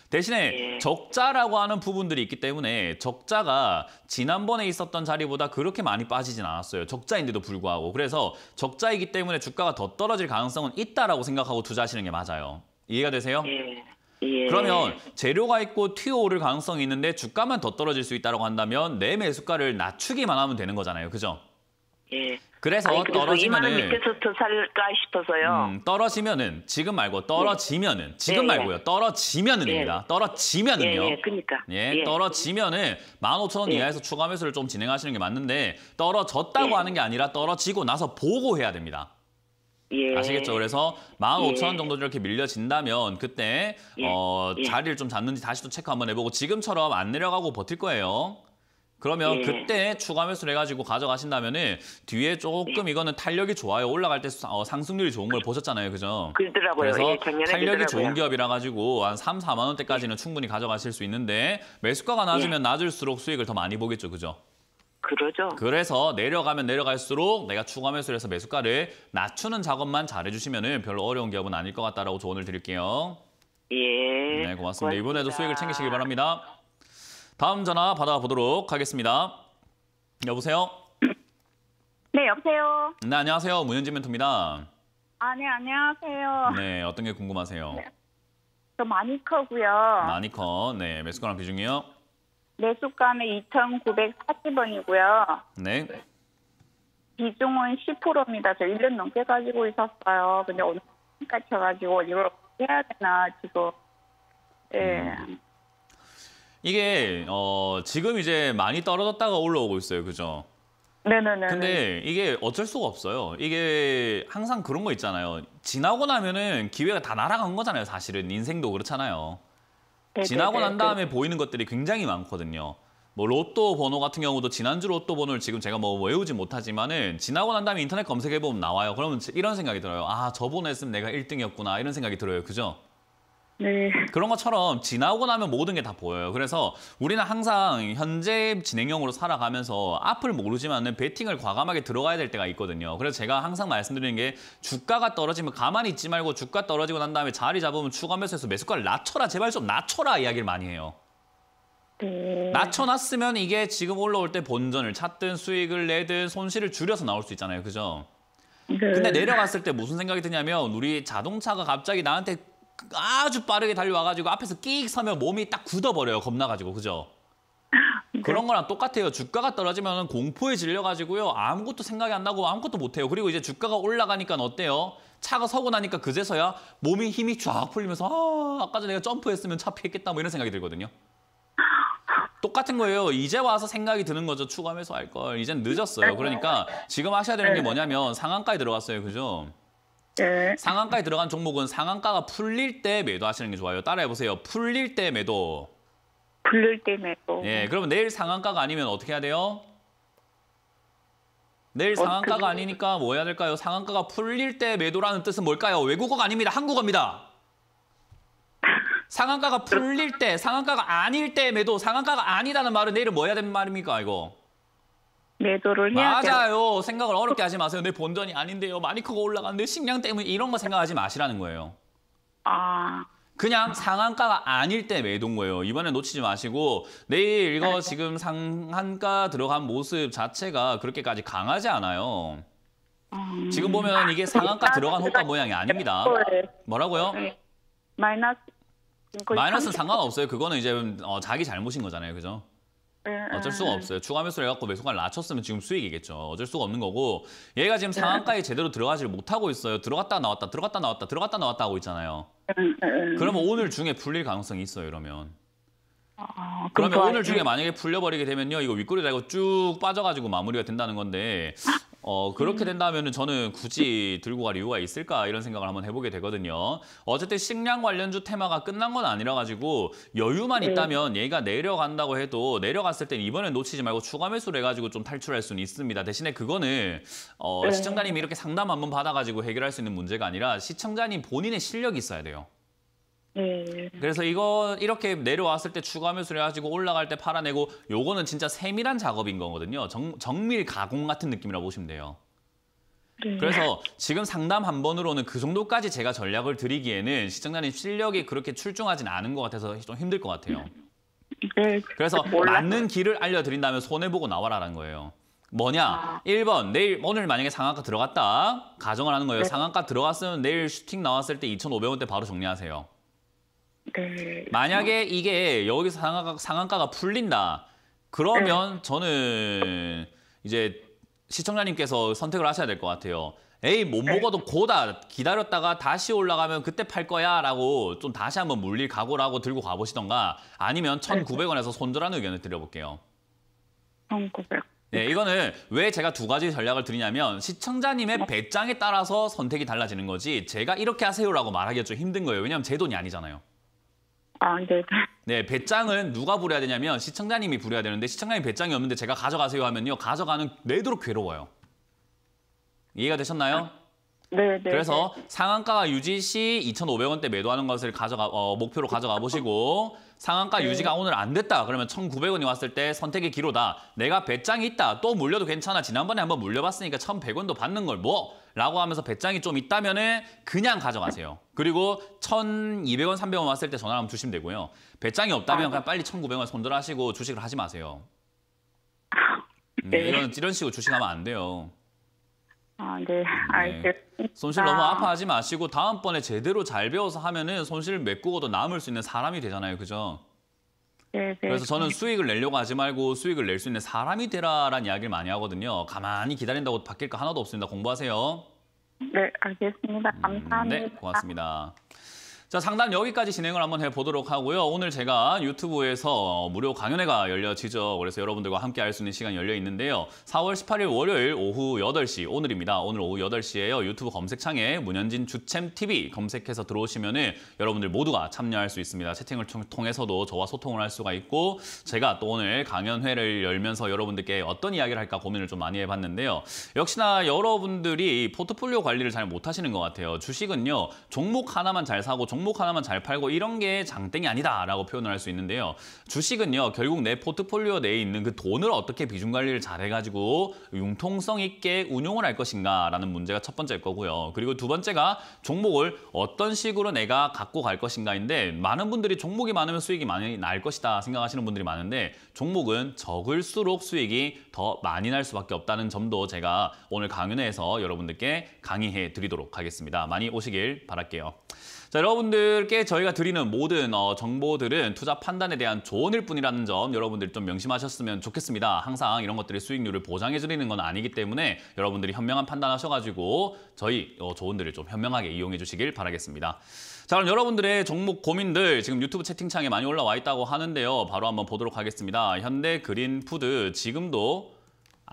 대신에 예. 적자라고 하는 부분들이 있기 때문에 적자가 지난번에 있었던 자리보다 그렇게 많이 빠지진 않았어요. 적자인데도 불구하고. 그래서 적자이기 때문에 주가가 더 떨어질 가능성은 있다라고 생각하고 투자하시는 게 맞아요. 이해가 되세요? 예. 예. 그러면 재료가 있고 튀어 오를 가능성이 있는데 주가만 더 떨어질 수 있다고 한다면 내 매수가를 낮추기만 하면 되는 거잖아요. 그죠? 그래서 아니, 떨어지면은 밑에서 살까 싶어서요. 음, 떨어지면은 지금 말고 예. 떨어지면은 지금 예, 예. 말고요. 떨어지면은입니다. 예. 떨어지면은요. 예, 그러니까. 예, 떨어지면은 만 오천 원 이하에서 추가 매수를 좀 진행하시는 게 맞는데 떨어졌다고 하는 게 아니라 떨어지고 나서 보고해야 됩니다. 예. 아시겠죠? 그래서 만 오천 원 정도 이렇게 밀려진다면 그때 어, 자리를 좀 잡는지 다시 또 체크 한번 해보고 지금처럼 안 내려가고 버틸 거예요. 그러면 예. 그때 추가 매수를 해가지고 가져가신다면은 뒤에 조금 예. 이거는 탄력이 좋아요. 올라갈 때 어, 상승률이 좋은 걸 보셨잖아요. 그죠? 그렇더라고요. 그래서 예, 탄력이 그러더라고요. 좋은 기업이라 가지고 한 3, 4만 원대까지는 예. 충분히 가져가실 수 있는데 매수가가 낮으면 예. 낮을수록 수익을 더 많이 보겠죠. 그죠? 그러죠. 그래서 내려가면 내려갈수록 내가 추가 매수를 해서 매수가를 낮추는 작업만 잘해주시면 별로 어려운 기업은 아닐 것 같다라고 조언을 드릴게요. 예. 네, 고맙습니다. 고맙습니다. 이번에도 수익을 챙기시길 바랍니다. 다음 전화 받아보도록 하겠습니다. 여보세요? 네, 여보세요? 네, 안녕하세요. 문현진 멘토입니다. 아, 네, 안녕하세요. 네, 어떤 게 궁금하세요? 네. 저 마니커고요. 마니커, 네, 매수가랑 비중이요? 매수가는 2,940원이고요. 네. 비중은 10%입니다. 저 1년 넘게 가지고 있었어요. 근데 오늘 까지 가지고 이걸 해야 되나 지금. 예. 음. 이게 어, 지금 이제 많이 떨어졌다가 올라오고 있어요. 그죠? 네네네. 근데 이게 어쩔 수가 없어요. 이게 항상 그런 거 있잖아요. 지나고 나면은 기회가 다 날아간 거잖아요. 사실은 인생도 그렇잖아요. 네네네. 지나고 네, 난 네, 다음에 네. 보이는 것들이 굉장히 많거든요. 뭐 로또 번호 같은 경우도 지난주 로또 번호를 지금 제가 뭐 외우지 못하지만은 지나고 난 다음에 인터넷 검색해 보면 나와요. 그러면 이런 생각이 들어요. 아 저번에 했으면 내가 1등이었구나 이런 생각이 들어요. 그죠? 네. 그런 것처럼 지나고 나면 모든 게 다 보여요. 그래서 우리는 항상 현재 진행형으로 살아가면서 앞을 모르지만 베팅을 과감하게 들어가야 될 때가 있거든요. 그래서 제가 항상 말씀드리는 게 주가가 떨어지면 가만히 있지 말고 주가 떨어지고 난 다음에 자리 잡으면 추가 매수해서 매수가를 낮춰라 제발 좀 낮춰라 이야기를 많이 해요. 네. 낮춰놨으면 이게 지금 올라올 때 본전을 찾든 수익을 내든 손실을 줄여서 나올 수 있잖아요. 그죠? 네. 근데 내려갔을 때 무슨 생각이 드냐면 우리 자동차가 갑자기 나한테 아주 빠르게 달려와가지고 앞에서 끼익 서면 몸이 딱 굳어버려요. 겁나가지고. 그죠? 네. 그런 거랑 똑같아요. 주가가 떨어지면 공포에 질려가지고요. 아무것도 생각이 안 나고 아무것도 못해요. 그리고 이제 주가가 올라가니까 어때요? 차가 서고 나니까 그제서야 몸이 힘이 쫙 풀리면서 아, 아까 전에 내가 점프했으면 차 피했겠다 뭐 이런 생각이 들거든요. 똑같은 거예요. 이제 와서 생각이 드는 거죠. 추가하면서 할 걸. 이젠 늦었어요. 네. 그러니까 지금 하셔야 되는 게 네. 뭐냐면 상한가에 들어갔어요. 그죠? 네. 상한가에 들어간 종목은 상한가가 풀릴 때 매도하시는 게 좋아요. 따라해보세요. 풀릴 때 매도. 풀릴 때 매도. 예, 그러면 내일 상한가가 아니면 어떻게 해야 돼요? 내일 상한가가 아니니까 뭐 해야 될까요? 상한가가 풀릴 때 매도라는 뜻은 뭘까요? 외국어가 아닙니다. 한국어입니다. 상한가가 풀릴 때, 상한가가 아닐 때 매도, 상한가가 아니다는 말은 내일은 뭐 해야 되는 말입니까, 이거? 매도를 해야 돼요. 맞아요. 생각을 어렵게 하지 마세요. 내 본전이 아닌데요. 많이 크고 올라가는데 식량 때문에 이런 거 생각하지 마시라는 거예요. 아... 그냥 상한가가 아닐 때 매도인 거예요. 이번에 놓치지 마시고 내일 이거 알죠. 지금 상한가 들어간 모습 자체가 그렇게까지 강하지 않아요. 음... 지금 보면 이게 상한가 들어간 호가 모양이 아닙니다. 뭐라고요? 네. 마이너스 마이너스는 상관없어요. 그거는 이제 어, 자기 잘못인 거잖아요. 그죠? 예, 어쩔 예. 수가 없어요. 추가 매수를 해갖고 매수가를 낮췄으면 지금 수익이겠죠. 어쩔 수가 없는 거고 얘가 지금 네. 상한가에 제대로 들어가지를 못하고 있어요. 들어갔다 나왔다 들어갔다 나왔다 들어갔다 나왔다 하고 있잖아요. 예, 그러면 오늘 중에 풀릴 가능성이 있어요. 이러면. 아, 아, 그러면 그러니 오늘 중에 만약에 풀려버리게 되면요. 이거 윗꼬리 달고 쭉 빠져가지고 마무리가 된다는 건데 어, 그렇게 된다면 저는 굳이 들고 갈 이유가 있을까 이런 생각을 한번 해보게 되거든요. 어쨌든 식량 관련주 테마가 끝난 건 아니라 가지고 여유만 네. 있다면 얘가 내려간다고 해도 내려갔을 땐이번엔 놓치지 말고 추가 매수를 해가지고 좀 탈출할 수는 있습니다. 대신에 그거는 어, 네. 시청자님이 이렇게 상담 한번 받아가지고 해결할 수 있는 문제가 아니라 시청자님 본인의 실력이 있어야 돼요. 네. 그래서 이거 이렇게 내려왔을 때 추가 매수를 해가지고 올라갈 때 팔아내고 요거는 진짜 세밀한 작업인 거거든요. 정, 정밀 가공 같은 느낌이라고 보시면 돼요. 네. 그래서 지금 상담 한 번으로는 그 정도까지 제가 전략을 드리기에는 시청자님 실력이 그렇게 출중하진 않은 것 같아서 좀 힘들 것 같아요. 네. 그래서 맞는 길을 알려드린다면 손해보고 나와라라는 거예요. 뭐냐? 아. 일번 내일 오늘 만약에 상한가 들어갔다. 가정을 하는 거예요. 네. 상한가 들어갔으면 내일 슈팅 나왔을 때 이천오백 원대 바로 정리하세요. 네. 만약에 이게 여기서 상한가, 상한가가 풀린다. 그러면 네. 저는 이제 시청자님께서 선택을 하셔야 될 것 같아요. 에이 못 네. 먹어도 고다 기다렸다가 다시 올라가면 그때 팔 거야 라고 좀 다시 한번 물릴 각오라고 들고 가보시던가 아니면 네. 천구백 원에서 손절하는 의견을 드려볼게요. 1900. 네, 이거는 왜 제가 두 가지 전략을 드리냐면 시청자님의 배짱에 따라서 선택이 달라지는 거지 제가 이렇게 하세요라고 말하기가 좀 힘든 거예요. 왜냐하면 제 돈이 아니잖아요. 아, 네. 네, 배짱은 누가 부려야 되냐면 시청자님이 부려야 되는데 시청자님 배짱이 없는데 제가 가져가세요 하면요. 가져가는 내도록 괴로워요. 이해가 되셨나요? 아, 네, 네. 그래서 네. 상한가가 유지 시 2,500원대 매도하는 것을 가져가 어, 목표로 가져가 보시고 상한가 네. 유지가 오늘 안 됐다. 그러면 1,900원이 왔을 때 선택의 기로다. 내가 배짱이 있다. 또 물려도 괜찮아. 지난번에 한번 물려봤으니까 1,100원도 받는 걸뭐 라고 하면서 배짱이 좀 있다면은 그냥 가져가세요. 그리고 1 2 0 0원3 0 0원 왔을 때 전화 한번 주시면 되고요. 배짱이 없다면 그냥 빨리 1 9 0 0원 손절하시고 주식을 하지 마세요. 음, 네. 이런, 이런 식으로 주식하면 안 돼요. 아, 네. 알겠습니다. 네. 손실 너무 아파하지 마시고 다음번에 제대로 잘 배워서 하면은 손실 을 메꾸고도 남을 수 있는 사람이 되잖아요. 그죠? 네, 네. 그래서 저는 수익을 내려고 하지 말고 수익을 낼 수 있는 사람이 되라라는 이야기를 많이 하거든요. 가만히 기다린다고 바뀔 거 하나도 없습니다. 공부하세요. 네, 알겠습니다. 감사합니다. 음, 네, 고맙습니다. 자, 상담 여기까지 진행을 한번 해보도록 하고요. 오늘 제가 유튜브에서 무료 강연회가 열려지죠. 그래서 여러분들과 함께 할 수 있는 시간 이 열려 있는데요. 4월 18일 월요일 오후 8시, 오늘입니다. 오늘 오후 8시에요. 유튜브 검색창에 문현진 주챔TV 검색해서 들어오시면 은 여러분들 모두가 참여할 수 있습니다. 채팅을 통해서도 저와 소통을 할 수가 있고 제가 또 오늘 강연회를 열면서 여러분들께 어떤 이야기를 할까 고민을 좀 많이 해봤는데요. 역시나 여러분들이 포트폴리오 관리를 잘 못하시는 것 같아요. 주식은요. 종목 하나만 잘 사고 종목 종목 하나만 잘 팔고 이런 게 장땡이 아니다라고 표현을 할 수 있는데요. 주식은요. 결국 내 포트폴리오 내에 있는 그 돈을 어떻게 비중 관리를 잘 해가지고 융통성 있게 운용을 할 것인가라는 문제가 첫 번째일 거고요. 그리고 두 번째가 종목을 어떤 식으로 내가 갖고 갈 것인가인데 많은 분들이 종목이 많으면 수익이 많이 날 것이다 생각하시는 분들이 많은데 종목은 적을수록 수익이 더 많이 날 수밖에 없다는 점도 제가 오늘 강연회에서 여러분들께 강의해 드리도록 하겠습니다. 많이 오시길 바랄게요. 자, 여러분들께 저희가 드리는 모든 어, 정보들은 투자 판단에 대한 조언일 뿐이라는 점여러분들좀 명심하셨으면 좋겠습니다. 항상 이런 것들이 수익률을 보장해 드리는 건 아니기 때문에 여러분들이 현명한 판단하셔가지고 저희 어, 조언들을 좀 현명하게 이용해 주시길 바라겠습니다. 자, 그럼 여러분들의 종목 고민들 지금 유튜브 채팅창에 많이 올라와 있다고 하는데요. 바로 한번 보도록 하겠습니다. 현대 그린푸드 지금도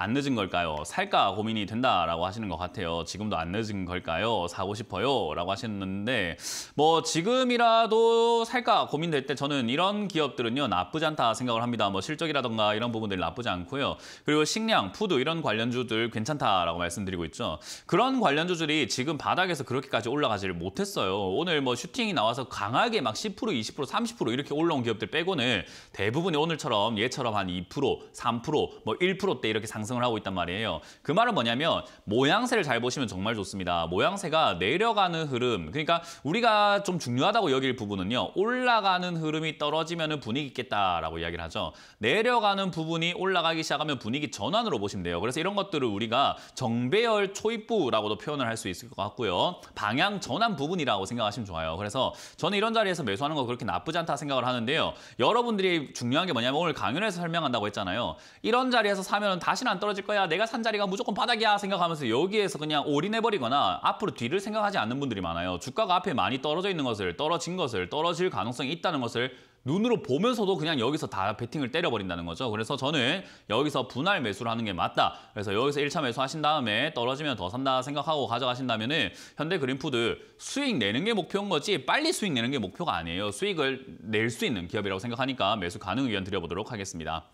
안 늦은 걸까요? 살까 고민이 된다라고 하시는 것 같아요. 지금도 안 늦은 걸까요? 사고 싶어요? 라고 하셨는데 뭐 지금이라도 살까 고민될 때 저는 이런 기업들은요. 나쁘지 않다 생각을 합니다. 뭐 실적이라던가 이런 부분들이 나쁘지 않고요. 그리고 식량, 푸드 이런 관련주들 괜찮다라고 말씀드리고 있죠. 그런 관련주들이 지금 바닥에서 그렇게까지 올라가지를 못했어요. 오늘 뭐 슈팅이 나와서 강하게 막 10%, 20%, 30% 이렇게 올라온 기업들 빼고는 대부분이 오늘처럼 얘처럼 한 2%, 3%, 뭐 1%대 이렇게 상승 상승을 하고 있단 말이에요. 그 말은 뭐냐면 모양새를 잘 보시면 정말 좋습니다. 모양새가 내려가는 흐름, 그러니까 우리가 좀 중요하다고 여길 부분은요. 올라가는 흐름이 떨어지면 분위기 있겠다라고 이야기를 하죠. 내려가는 부분이 올라가기 시작하면 분위기 전환으로 보시면 돼요. 그래서 이런 것들을 우리가 정배열 초입부라고도 표현을 할 수 있을 것 같고요. 방향 전환 부분이라고 생각하시면 좋아요. 그래서 저는 이런 자리에서 매수하는 거 그렇게 나쁘지 않다 생각을 하는데요. 여러분들이 중요한 게 뭐냐면 오늘 강연에서 설명한다고 했잖아요. 이런 자리에서 사면 다시는 떨어질 거야. 내가 산 자리가 무조건 바닥이야 생각하면서 여기에서 그냥 올인해버리거나 앞으로 뒤를 생각하지 않는 분들이 많아요. 주가가 앞에 많이 떨어져 있는 것을 떨어진 것을 떨어질 가능성이 있다는 것을 눈으로 보면서도 그냥 여기서 다배팅을 때려버린다는 거죠. 그래서 저는 여기서 분할 매수를 하는 게 맞다. 그래서 여기서 1차 매수 하신 다음에 떨어지면 더 산다 생각하고 가져가신다면 은 현대그린푸드 수익 내는 게 목표인 거지 빨리 수익 내는 게 목표가 아니에요. 수익을 낼 수 있는 기업이라고 생각하니까 매수 가능 의견 드려보도록 하겠습니다.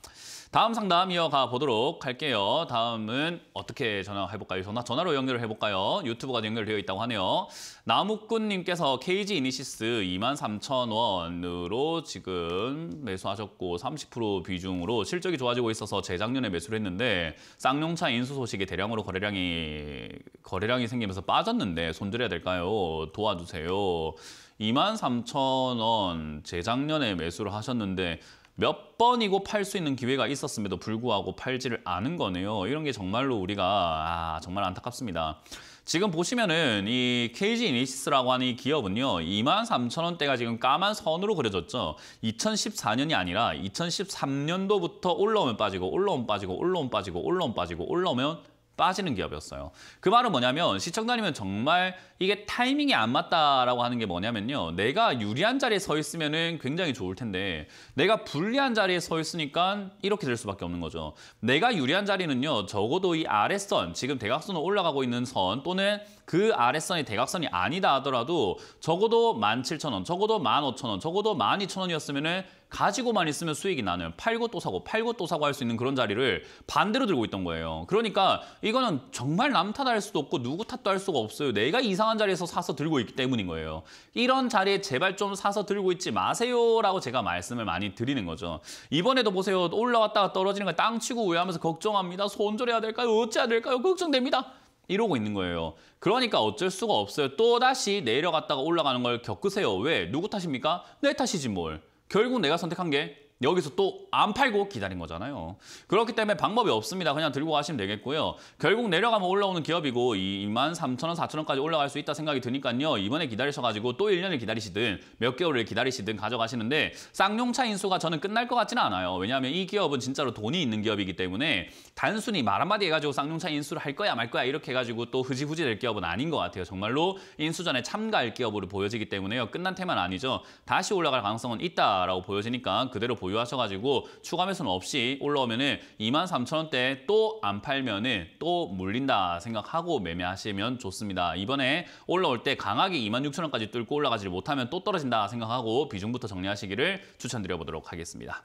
다음 상담 이어가 보도록 할게요. 다음은 어떻게 전화해볼까요? 전화, 전화로 연결을 해볼까요? 유튜브가 연결되어 있다고 하네요. 나무꾼님께서 KG 이니시스 23,000원으로 지금 매수하셨고 30% 비중으로 실적이 좋아지고 있어서 재작년에 매수를 했는데 쌍용차 인수 소식에 대량으로 거래량이 거래량이 생기면서 빠졌는데 손절해야 될까요? 도와주세요. 23,000원 재작년에 매수를 하셨는데 몇 번이고 팔 수 있는 기회가 있었음에도 불구하고 팔지를 않은 거네요. 이런 게 정말로 우리가 아, 정말 안타깝습니다. 지금 보시면은 이 KG 이니시스라고 하는 이 기업은요. 23,000원대가 지금 까만 선으로 그려졌죠. 2014년이 아니라 2013년도부터 올라오면 빠지고 올라오면 빠지고 올라오면 빠지고 올라오면 빠지고 올라오면 빠지는 기업이었어요. 그 말은 뭐냐면 시청자님면 정말 이게 타이밍이 안 맞다라고 하는 게 뭐냐면요. 내가 유리한 자리에 서 있으면 은 굉장히 좋을 텐데 내가 불리한 자리에 서 있으니까 이렇게 될 수밖에 없는 거죠. 내가 유리한 자리는요. 적어도 이아래선 지금 대각선으로 올라가고 있는 선 또는 그아래선이 대각선이 아니다 하더라도 적어도 1 7 0 0 0원 적어도 1 5 0 0 0원 적어도 1 2 0 0 0 원이었으면 은 가지고만 있으면 수익이 나는 팔고 또 사고 팔고 또 사고 할 수 있는 그런 자리를 반대로 들고 있던 거예요. 그러니까 이거는 정말 남 탓할 수도 없고 누구 탓도 할 수가 없어요. 내가 이상한 자리에서 사서 들고 있기 때문인 거예요. 이런 자리에 제발 좀 사서 들고 있지 마세요라고 제가 말씀을 많이 드리는 거죠. 이번에도 보세요. 올라왔다가 떨어지는 거땅 치고 우회하면서 걱정합니다. 손절해야 될까요? 어찌해야 될까요? 걱정됩니다. 이러고 있는 거예요. 그러니까 어쩔 수가 없어요. 또다시 내려갔다가 올라가는 걸 겪으세요. 왜? 누구 탓입니까? 내 탓이지 뭘. 결국 내가 선택한 게 여기서 또 안 팔고 기다린 거잖아요. 그렇기 때문에 방법이 없습니다. 그냥 들고 가시면 되겠고요. 결국 내려가면 올라오는 기업이고 2만 3천 원, 4천 원까지 올라갈 수 있다 생각이 드니까요. 이번에 기다리셔가지고 또 1년을 기다리시든 몇 개월을 기다리시든 가져가시는데 쌍용차 인수가 저는 끝날 것 같지는 않아요. 왜냐하면 이 기업은 진짜로 돈이 있는 기업이기 때문에 단순히 말 한마디 해가지고 쌍용차 인수를 할 거야 말 거야 이렇게 해가지고 또 흐지부지 될 기업은 아닌 것 같아요. 정말로 인수전에 참가할 기업으로 보여지기 때문에요. 끝난 테만 아니죠. 다시 올라갈 가능성은 있다라고 보여지니까 그대로 보여 보유하셔가지고 추가 매수는 없이 올라오면은 2 0 0 0 원대 또 안 팔면은 또 물린다 생각하고 매매하시면 좋습니다. 이번에 올라올 때 강하게 2 6 0 0 0 원까지 뚫고 올라가지 못하면 또 떨어진다 생각하고 비중부터 정리하시기를 추천드려보도록 하겠습니다.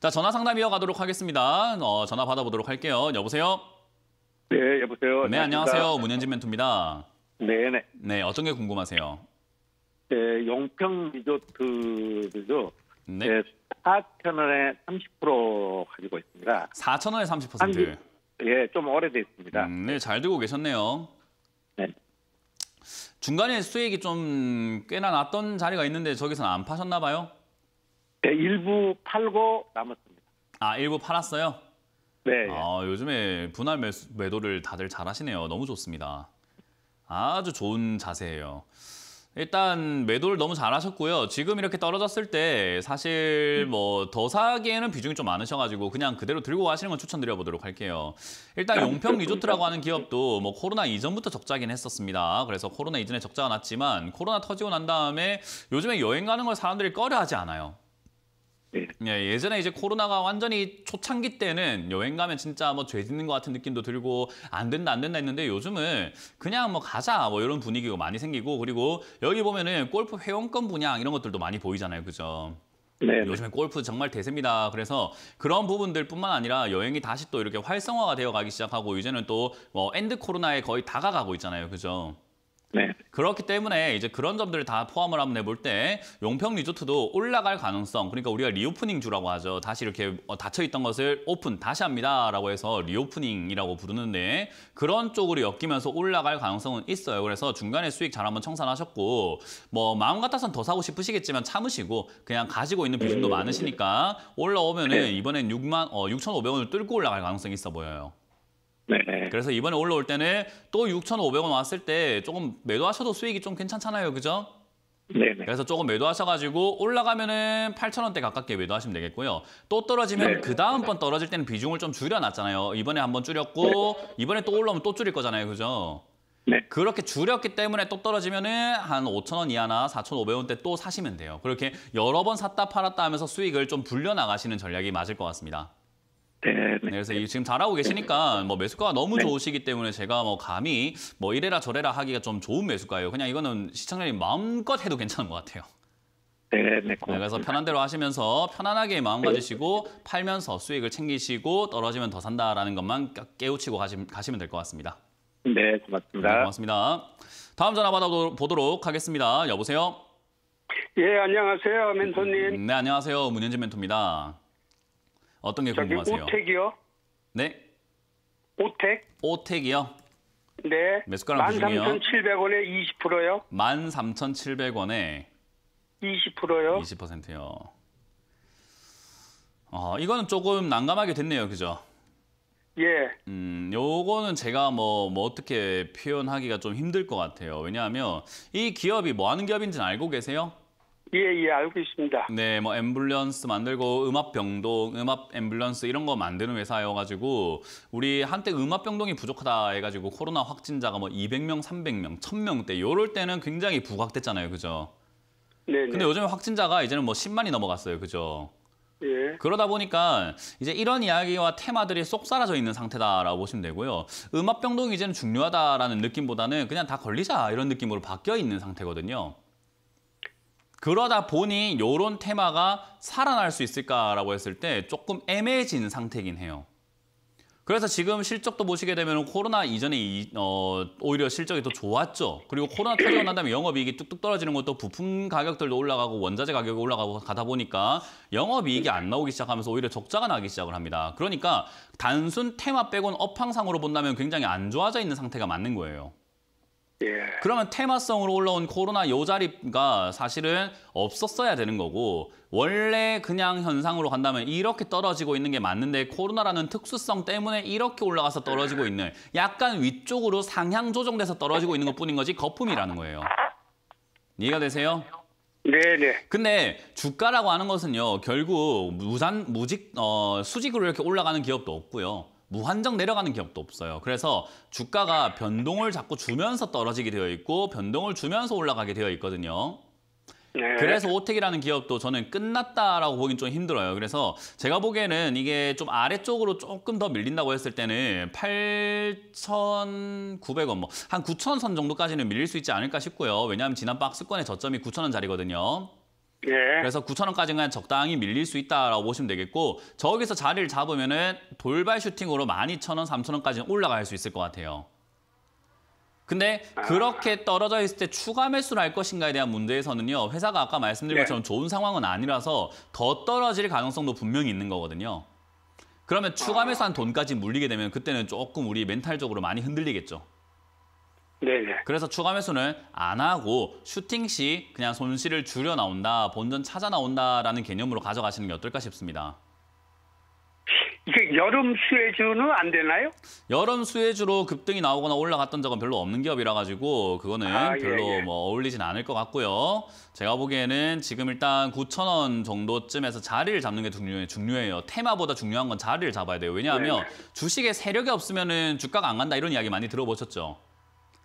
자, 전화 상담 이어가도록 하겠습니다. 어, 전화 받아보도록 할게요. 여보세요? 네, 여보세요. 네, 안녕하세요. 문현진 멘토입니다. 네, 네. 네, 어떤 게 궁금하세요? 네, 용평 리조트죠. 네. 네 4천 원에 30% 가지고 있습니다. 4천 원에 30%. 30 예, 좀 오래됐습니다. 음, 네, 잘 들고 계셨네요. 네. 중간에 수익이 좀 꽤나 났던 자리가 있는데 저기서는 안 파셨나 봐요? 네, 일부 팔고 남았습니다. 아, 일부 팔았어요? 네. 아, 요즘에 분할 매수, 매도를 다들 잘하시네요. 너무 좋습니다. 아주 좋은 자세예요. 일단 매도를 너무 잘하셨고요. 지금 이렇게 떨어졌을 때 사실 뭐 더 사기에는 비중이 좀 많으셔가지고 그냥 그대로 들고 가시는 걸 추천드려보도록 할게요. 일단 용평 리조트라고 하는 기업도 뭐 코로나 이전부터 적자긴 했었습니다. 그래서 코로나 이전에 적자가 났지만 코로나 터지고 난 다음에 요즘에 여행 가는 걸 사람들이 꺼려하지 않아요. 예, 예전에 이제 코로나가 완전히 초창기 때는 여행 가면 진짜 뭐 죄 짓는 것 같은 느낌도 들고 안 된다 안 된다 했는데 요즘은 그냥 뭐 가자 뭐 이런 분위기가 많이 생기고 그리고 여기 보면은 골프 회원권 분양 이런 것들도 많이 보이잖아요. 그죠? 네. 네. 요즘에 골프 정말 대세입니다. 그래서 그런 부분들뿐만 아니라 여행이 다시 또 이렇게 활성화가 되어 가기 시작하고 이제는 또 뭐 엔드 코로나에 거의 다가가고 있잖아요. 그죠? 네. 그렇기 때문에 이제 그런 점들을 다 포함을 한번 해볼때 용평 리조트도 올라갈 가능성 그러니까 우리가 리오프닝 주라고 하죠. 다시 이렇게 어, 닫혀 있던 것을 오픈 다시 합니다라고 해서 리오프닝이라고 부르는데 그런 쪽으로 엮이면서 올라갈 가능성은 있어요. 그래서 중간에 수익 잘 한번 청산하셨고 뭐 마음 같아선 더 사고 싶으시겠지만 참으시고 그냥 가지고 있는 비중도 많으시니까 올라오면은 네. 이번엔 6만 어 6,500원을 뚫고 올라갈 가능성이 있어 보여요. 네. 그래서 이번에 올라올 때는 또 6,500원 왔을 때 조금 매도하셔도 수익이 좀 괜찮잖아요. 그죠? 네. 네. 그래서 조금 매도하셔가지고 올라가면은 8,000원대 가깝게 매도하시면 되겠고요. 또 떨어지면 네. 그 다음 번 떨어질 때는 비중을 좀 줄여놨잖아요. 이번에 한번 줄였고 네. 이번에 또 올라오면 또 줄일 거잖아요. 그죠? 네. 그렇게 줄였기 때문에 또 떨어지면은 한 5,000원 이하나 4,500원대 또 사시면 돼요. 그렇게 여러 번 샀다 팔았다 하면서 수익을 좀 불려 나가시는 전략이 맞을 것 같습니다. 네, 네, 그래서 네. 지금 잘하고 계시니까 뭐매수가 너무 네. 좋으시기 때문에 제가 뭐 감히 뭐 이래라 저래라 하기가 좀 좋은 매수가예요. 그냥 이거는 시청자님 마음껏 해도 괜찮은 것 같아요. 네, 네, 네 그래서 편한 대로 하시면서 편안하게 마음 가지시고 팔면서 수익을 챙기시고 떨어지면 더 산다라는 것만 깨우치고 가시, 가시면 될 것 같습니다. 네, 고맙습니다. 네, 고맙습니다. 다음 전화 받아보도록 하겠습니다. 여보세요? 예, 안녕하세요, 멘토님. 네, 안녕하세요. 문현진 멘토입니다. 어떤 게 궁금하세요? 오택이요. 네? 오택. 오택이요? 네. 몇 숟가락 드시요 13,700원에 20%요. 13,700원에 20%요. 20%요. 어, 이거는 조금 난감하게 됐네요. 그죠? 예. 음, 요거는 제가 뭐, 뭐 어떻게 표현하기가 좀 힘들 것 같아요. 왜냐하면 이 기업이 뭐 하는 기업인지는 알고 계세요? 예, 예, 알고 있습니다. 네, 뭐 앰뷸런스 만들고 음압 병동, 음압 앰뷸런스 이런 거 만드는 회사여 가지고 우리 한때 음압 병동이 부족하다 해 가지고 코로나 확진자가 뭐 200명, 300명, 1 0 0 0명때 요럴 때는 굉장히 부각됐잖아요. 그죠? 네. 네. 근데 요즘에 확진자가 이제는 뭐 10만이 넘어갔어요. 그죠? 예. 그러다 보니까 이제 이런 이야기와 테마들이 쏙 사라져 있는 상태다라고 보시면 되고요. 음압 병동이 이제는 중요하다라는 느낌보다는 그냥 다 걸리자 이런 느낌으로 바뀌어 있는 상태거든요. 그러다 보니 이런 테마가 살아날 수 있을까라고 했을 때 조금 애매해진 상태긴 해요. 그래서 지금 실적도 보시게 되면 코로나 이전에 이, 어, 오히려 실적이 더 좋았죠. 그리고 코로나 터지고 난 다음에 영업이익이 뚝뚝 떨어지는 것도 부품 가격들도 올라가고 원자재 가격이 올라가고 가다 보니까 영업이익이 안 나오기 시작하면서 오히려 적자가 나기 시작을 합니다. 그러니까 단순 테마 빼곤 업황상으로 본다면 굉장히 안 좋아져 있는 상태가 맞는 거예요. 예. 그러면 테마성으로 올라온 코로나 요자립가 사실은 없었어야 되는 거고 원래 그냥 현상으로 간다면 이렇게 떨어지고 있는 게 맞는데 코로나라는 특수성 때문에 이렇게 올라가서 떨어지고 있는 약간 위쪽으로 상향 조정돼서 떨어지고 있는 것뿐인 거지 거품이라는 거예요. 이해가 되세요? 네네. 네. 근데 주가라고 하는 것은요 결국 무산 무직 어 수직으로 이렇게 올라가는 기업도 없고요. 무한정 내려가는 기업도 없어요. 그래서 주가가 변동을 자꾸 주면서 떨어지게 되어 있고 변동을 주면서 올라가게 되어 있거든요. 네. 그래서 오텍이라는 기업도 저는 끝났다라고 보긴 좀 힘들어요. 그래서 제가 보기에는 이게 좀 아래쪽으로 조금 더 밀린다고 했을 때는 8,900원, 뭐한 9,000원 정도까지는 밀릴 수 있지 않을까 싶고요. 왜냐하면 지난 박스권의 저점이 9,000원 자리거든요. 예. 그래서 9천 원까지는 적당히 밀릴 수 있다라고 보시면 되겠고 저기서 자리를 잡으면은 돌발 슈팅으로 12,000원, 3,000원까지 올라갈 수 있을 것 같아요. 근데 아. 그렇게 떨어져 있을 때 추가 매수를 할 것인가에 대한 문제에서는요. 회사가 아까 말씀드린 예. 것처럼 좋은 상황은 아니라서 더 떨어질 가능성도 분명히 있는 거거든요. 그러면 추가 아. 매수한 돈까지 물리게 되면 그때는 조금 우리 멘탈적으로 많이 흔들리겠죠. 네네. 네. 그래서 추가 매수는 안 하고 슈팅 시 그냥 손실을 줄여 나온다, 본전 찾아 나온다라는 개념으로 가져가시는 게 어떨까 싶습니다. 이게 여름 수혜주는 안 되나요? 여름 수혜주로 급등이 나오거나 올라갔던 적은 별로 없는 기업이라 가지고 그거는 아, 예, 별로 예. 뭐 어울리진 않을 것 같고요. 제가 보기에는 지금 일단 9천 원 정도쯤에서 자리를 잡는 게 중요해, 중요해요. 테마보다 중요한 건 자리를 잡아야 돼요. 왜냐하면 네. 네. 주식에 세력이 없으면 주가가 안 간다 이런 이야기 많이 들어보셨죠?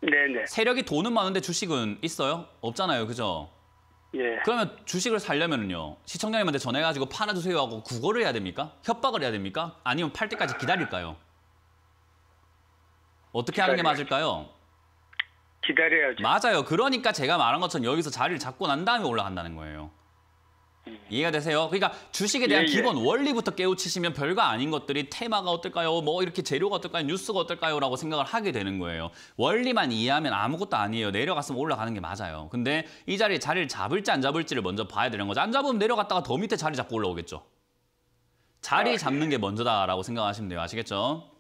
네네. 세력이 돈은 많은데 주식은 있어요? 없잖아요, 그죠? 예. 그러면 주식을 살려면은요 시청자님한테 전해가지고 팔아주세요 하고 구걸을 해야 됩니까? 협박을 해야 됩니까? 아니면 팔 때까지 기다릴까요? 어떻게 하는 게 맞을까요? 기다려야죠. 맞아요. 그러니까 제가 말한 것처럼 여기서 자리를 잡고 난 다음에 올라간다는 거예요. 이해가 되세요? 그러니까 주식에 대한 예, 예, 기본 원리부터 깨우치시면 별거 아닌 것들이 테마가 어떨까요? 뭐 이렇게 재료가 어떨까요? 뉴스가 어떨까요? 라고 생각을 하게 되는 거예요. 원리만 이해하면 아무것도 아니에요. 내려갔으면 올라가는 게 맞아요. 근데 이 자리에 자리를 잡을지 안 잡을지를 먼저 봐야 되는 거죠. 안 잡으면 내려갔다가 더 밑에 자리 잡고 올라오겠죠. 자리 아, 잡는 예. 게 먼저다라고 생각하시면 돼요. 아시겠죠?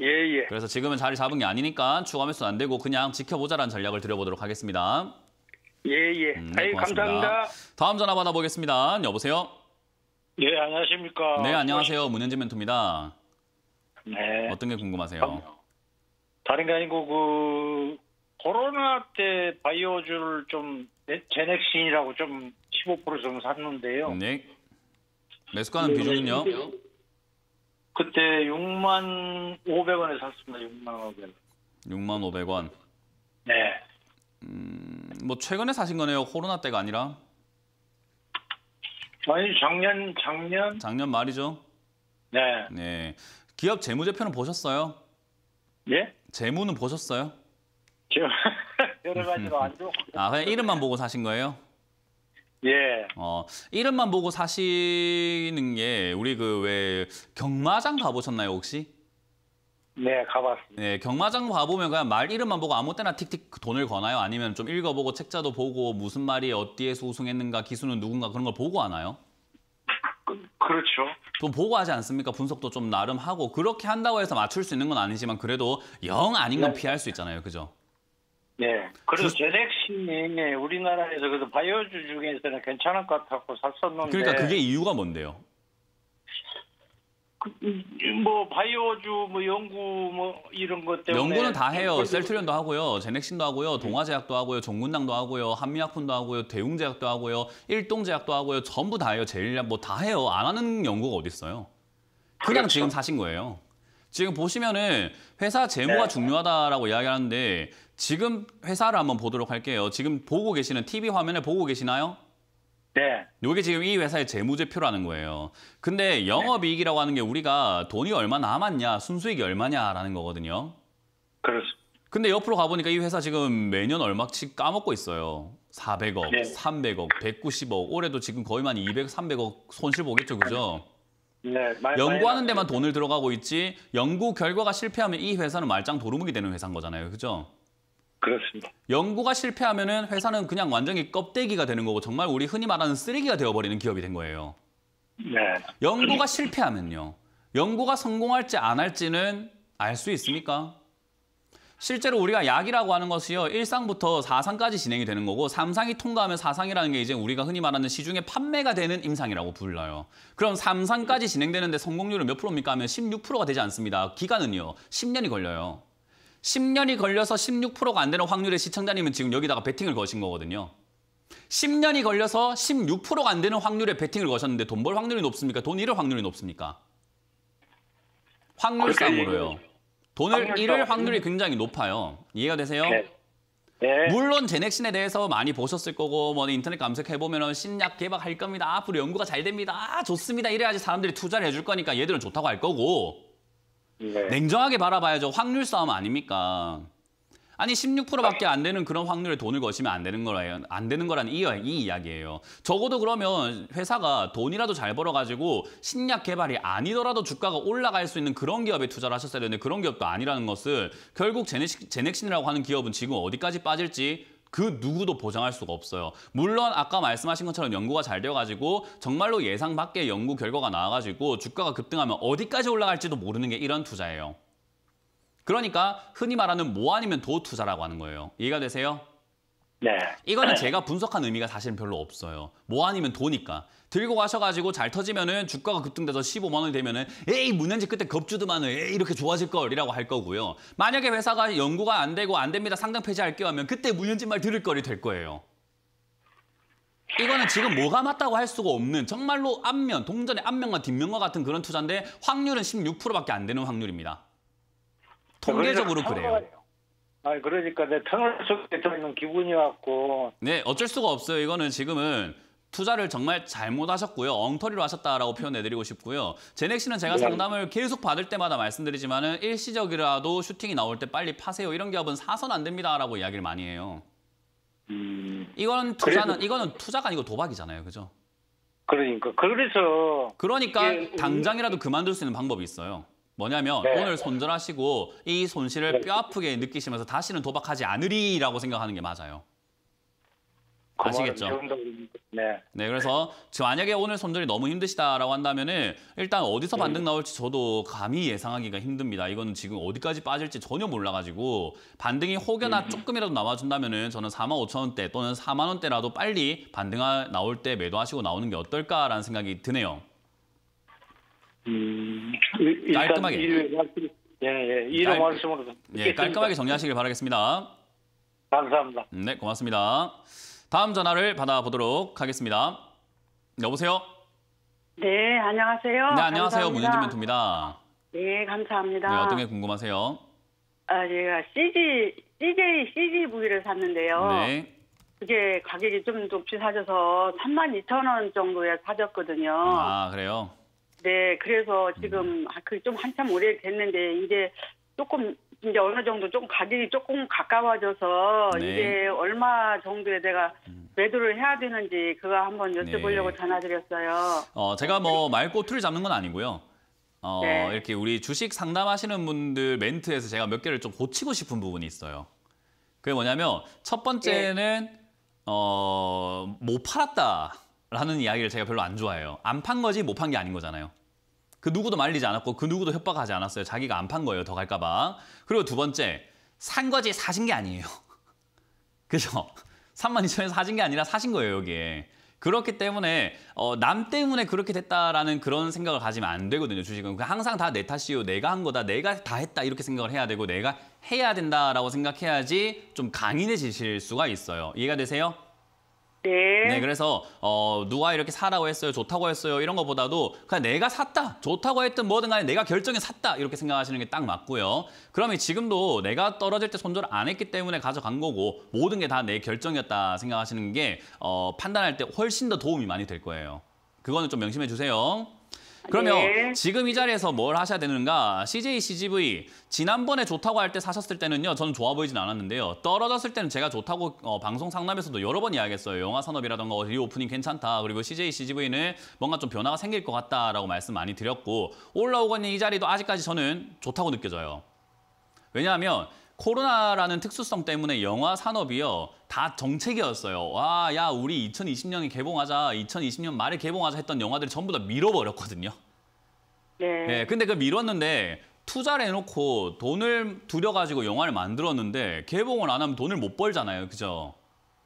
예, 예. 그래서 지금은 자리 잡은 게 아니니까 추가 매수 는안 되고 그냥 지켜보자라는 전략을 드려보도록 하겠습니다. 예예. 예. 음, 네, 감사합니다. 다음 전화 받아보겠습니다. 여보세요. 네 안녕하십니까. 네 안녕하세요. 문현진 멘토입니다. 네. 어떤 게 궁금하세요? 아, 다른 게 아니고 그 코로나 때 바이오주를 좀 제넥신이라고 좀 15% 정도 샀는데요. 네. 매수가는 네, 비중은요? 네. 그때 6만 500원에 샀습니다. 6만 500원. 6만 500원. 네. 음... 뭐 최근에 사신 거네요. 코로나 때가 아니라. 아니 작년 작년 작년 말이죠. 네. 네. 기업 재무제표는 보셨어요? 예? 재무는 보셨어요? 지금 여러 가지로 안 좋고. 아 그냥 이름만 보고 사신 거예요? 예. 어 이름만 보고 사시는 게 우리 그 왜 경마장 가보셨나요 혹시? 네, 가봤습니다. 네, 경마장 봐보면 그냥 말 이름만 보고 아무 때나 틱틱 돈을 거나요? 아니면 좀 읽어보고 책자도 보고 무슨 말이 어디에서 우승했는가, 기수는 누군가 그런 걸 보고 하나요? 그, 그렇죠. 좀 보고 하지 않습니까? 분석도 좀 나름 하고 그렇게 한다고 해서 맞출 수 있는 건 아니지만 그래도 영 아닌 건 네. 피할 수 있잖아요, 그죠? 네. 그래서 주... 제렉신이 우리나라에서 그래서 바이오주 중에서는 괜찮을 것 같고 샀었는데. 그러니까 그게 이유가 뭔데요? 그, 음, 뭐 바이오주 뭐 연구 뭐 이런 것 때문에 연구는 다 해요. 셀트리온도 하고요. 제넥신도 하고요. 네. 동화제약도 하고요. 종군당도 하고요. 한미약품도 하고요. 대웅제약도 하고요. 일동제약도 하고요. 전부 다 해요. 제일 뭐다 해요. 안 하는 연구가 어디 있어요. 그냥 그렇죠. 지금 사신 거예요. 지금 보시면은 회사 재무가 네. 중요하다라고 이야기하는데 지금 회사를 한번 보도록 할게요. 지금 보고 계시는 TV 화면에 보고 계시나요? 네. 이게 지금 이 회사의 재무제표라는 거예요. 근데 영업이익이라고 하는 게 우리가 돈이 얼마 남았냐, 순수익이 얼마냐라는 거거든요. 그렇습 근데 옆으로 가보니까 이 회사 지금 매년 얼마씩 까먹고 있어요. 400억, 네. 300억, 190억, 올해도 지금 거의만 200, 300억 손실 보겠죠, 그죠? 네, 많이, 연구하는 데만 돈을 들어가고 있지 연구 결과가 실패하면 이 회사는 말짱 도루묵이 되는 회사인 거잖아요, 그죠? 그렇습니다. 연구가 실패하면은 회사는 그냥 완전히 껍데기가 되는 거고 정말 우리 흔히 말하는 쓰레기가 되어버리는 기업이 된 거예요. 네. 연구가 실패하면요. 연구가 성공할지 안 할지는 알 수 있습니까? 실제로 우리가 약이라고 하는 것이요. 일상부터사상까지 진행이 되는 거고 삼상이 통과하면 사상이라는 게 이제 우리가 흔히 말하는 시중에 판매가 되는 임상이라고 불러요. 그럼 삼상까지 진행되는데 성공률은 몇 프로입니까 하면 16%가 되지 않습니다. 기간은요. 10년이 걸려요. 10년이 걸려서 16%가 안 되는 확률의 시청자님은 지금 여기다가 베팅을 거신 거거든요. 10년이 걸려서 16%가 안 되는 확률의 베팅을 거셨는데 돈 벌 확률이 높습니까? 돈 잃을 확률이 높습니까? 확률상으로요. 돈을 잃을 확률이 굉장히 높아요. 이해가 되세요? 네. 네. 물론 제넥신에 대해서 많이 보셨을 거고 뭐 인터넷 검색해보면 신약 개발할 겁니다. 앞으로 연구가 잘 됩니다. 아, 좋습니다. 이래야지 사람들이 투자를 해줄 거니까 얘들은 좋다고 할 거고 네. 냉정하게 바라봐야죠. 확률 싸움 아닙니까? 아니 16%밖에 아. 안 되는 그런 확률에 돈을 거시면 안 되는 거라요. 안 되는 거라는 이, 이 이야기예요. 적어도 그러면 회사가 돈이라도 잘 벌어가지고 신약 개발이 아니더라도 주가가 올라갈 수 있는 그런 기업에 투자를 하셨어야 되는데 그런 기업도 아니라는 것을 결국 제넥 제넥신이라고 하는 기업은 지금 어디까지 빠질지 그 누구도 보장할 수가 없어요. 물론 아까 말씀하신 것처럼 연구가 잘 되어가지고 정말로 예상 밖의 연구 결과가 나와가지고 주가가 급등하면 어디까지 올라갈지도 모르는 게 이런 투자예요. 그러니까 흔히 말하는 뭐 아니면 도 투자라고 하는 거예요. 이해가 되세요? 네. 이거는 네. 제가 분석한 의미가 사실은 별로 없어요. 뭐 아니면 도니까. 들고 가셔가지고 잘 터지면은 주가가 급등돼서 15만 원이 되면은 에이 문현지 그때 겁주드만은 에이 이렇게 좋아질 걸이라고 할 거고요. 만약에 회사가 연구가 안 되고 안 됩니다 상장 폐지할게요 하면 그때 문현지 말 들을 거리 될 거예요. 이거는 지금 뭐가 맞다고 할 수가 없는 정말로 앞면 동전의 앞면과 뒷면과 같은 그런 투자인데 확률은 16%밖에 안 되는 확률입니다. 네, 통계적으로 그래요. 아 그러니까 내 터널 속에 들어있는 기분이왔고 네, 어쩔 수가 없어요. 이거는 지금은 투자를 정말 잘못하셨고요. 엉터리로 하셨다라고 표현해드리고 싶고요. 제넥 씨는 제가 네. 상담을 계속 받을 때마다 말씀드리지만 은 일시적이라도 슈팅이 나올 때 빨리 파세요. 이런 기업은 사선 안 됩니다라고 이야기를 많이 해요. 음, 이건 투자는 그래도... 이거는 투자가 아니고 도박이잖아요, 그죠? 그러니까 그래서 그러니까 예, 당장이라도 그만둘 수 있는 방법이 있어요. 뭐냐면 네. 오늘 손절하시고 이 손실을 네. 뼈아프게 느끼시면서 다시는 도박하지 않으리라고 생각하는 게 맞아요. 아시겠죠? 네. 네, 그래서 만약에 오늘 손절이 너무 힘드시다라고 한다면은 일단 어디서 네. 반등 나올지 저도 감히 예상하기가 힘듭니다. 이거는 지금 어디까지 빠질지 전혀 몰라가지고 반등이 혹여나 음. 조금이라도 남아준다면은 저는 4만 5천 원대 또는 4만 원대라도 빨리 반등 나올 때 매도하시고 나오는 게 어떨까라는 생각이 드네요. 음, 깔끔하게. 예, 예. 이로 깔, 말씀으로. 예, 깔끔하게 정리하시길 바라겠습니다. 감사합니다. 네, 고맙습니다. 다음 전화를 받아보도록 하겠습니다. 여보세요? 네, 안녕하세요. 네, 안녕하세요. 문현진 멘토입니다. 네, 감사합니다. 네, 어떤 게 궁금하세요? 아, 제가 CG, CJ, CGV를 샀는데요. 네. 그게 가격이 좀 높이 사져서 32,000원 정도에 사줬거든요 아, 그래요? 네, 그래서 지금 음. 아, 그좀 한참 오래 됐는데 이제 조금 이제 어느 정도 조금 가격이 조금 가까워져서 네. 이게 얼마 정도에 내가 음. 매도를 해야 되는지 그거 한번 네. 여쭤보려고 네. 전화드렸어요. 어, 제가 어, 뭐 말꼬투를 잡는 건 아니고요. 어, 네. 이렇게 우리 주식 상담하시는 분들 멘트에서 제가 몇 개를 좀 고치고 싶은 부분이 있어요. 그게 뭐냐면 첫 번째는 네. 어, 못 뭐 팔았다. 라는 이야기를 제가 별로 안 좋아해요. 안 판 거지 못 판 게 아닌 거잖아요. 그 누구도 말리지 않았고 그 누구도 협박하지 않았어요. 자기가 안 판 거예요. 더 갈까 봐. 그리고 두 번째, 산 거지 사신 게 아니에요. 그죠? 3만 2천에 서 사신 게 아니라 사신 거예요, 여기에. 그렇기 때문에 어, 남 때문에 그렇게 됐다라는 그런 생각을 가지면 안 되거든요, 주식은. 항상 다 내 탓이요, 내가 한 거다, 내가 다 했다 이렇게 생각을 해야 되고 내가 해야 된다라고 생각해야지 좀 강인해지실 수가 있어요. 이해가 되세요? 네. 네, 그래서 어, 누가 이렇게 사라고 했어요, 좋다고 했어요 이런 것보다도 그냥 내가 샀다, 좋다고 했든 뭐든 간에 내가 결정해 샀다 이렇게 생각하시는 게 딱 맞고요. 그러면 지금도 내가 떨어질 때 손절 안 했기 때문에 가져간 거고 모든 게 다 내 결정이었다 생각하시는 게 어, 판단할 때 훨씬 더 도움이 많이 될 거예요. 그거는 좀 명심해 주세요. 그러면 네. 지금 이 자리에서 뭘 하셔야 되는가? CJ, CGV 지난번에 좋다고 할 때 사셨을 때는요. 저는 좋아 보이진 않았는데요. 떨어졌을 때는 제가 좋다고 어, 방송 상담에서도 여러 번 이야기했어요. 영화 산업이라던가 리오프닝 괜찮다. 그리고 CJ, CGV는 뭔가 좀 변화가 생길 것 같다라고 말씀 많이 드렸고 올라오고 있는 이 자리도 아직까지 저는 좋다고 느껴져요. 왜냐하면 코로나라는 특수성 때문에 영화 산업이요. 다 정책이었어요. 와, 야, 우리 2020년에 개봉하자, 2020년 말에 개봉하자 했던 영화들이 전부 다 밀어버렸거든요. 네. 네 근데 그 밀었는데 투자를 해놓고 돈을 들여가지고 영화를 만들었는데 개봉을 안 하면 돈을 못 벌잖아요. 그죠?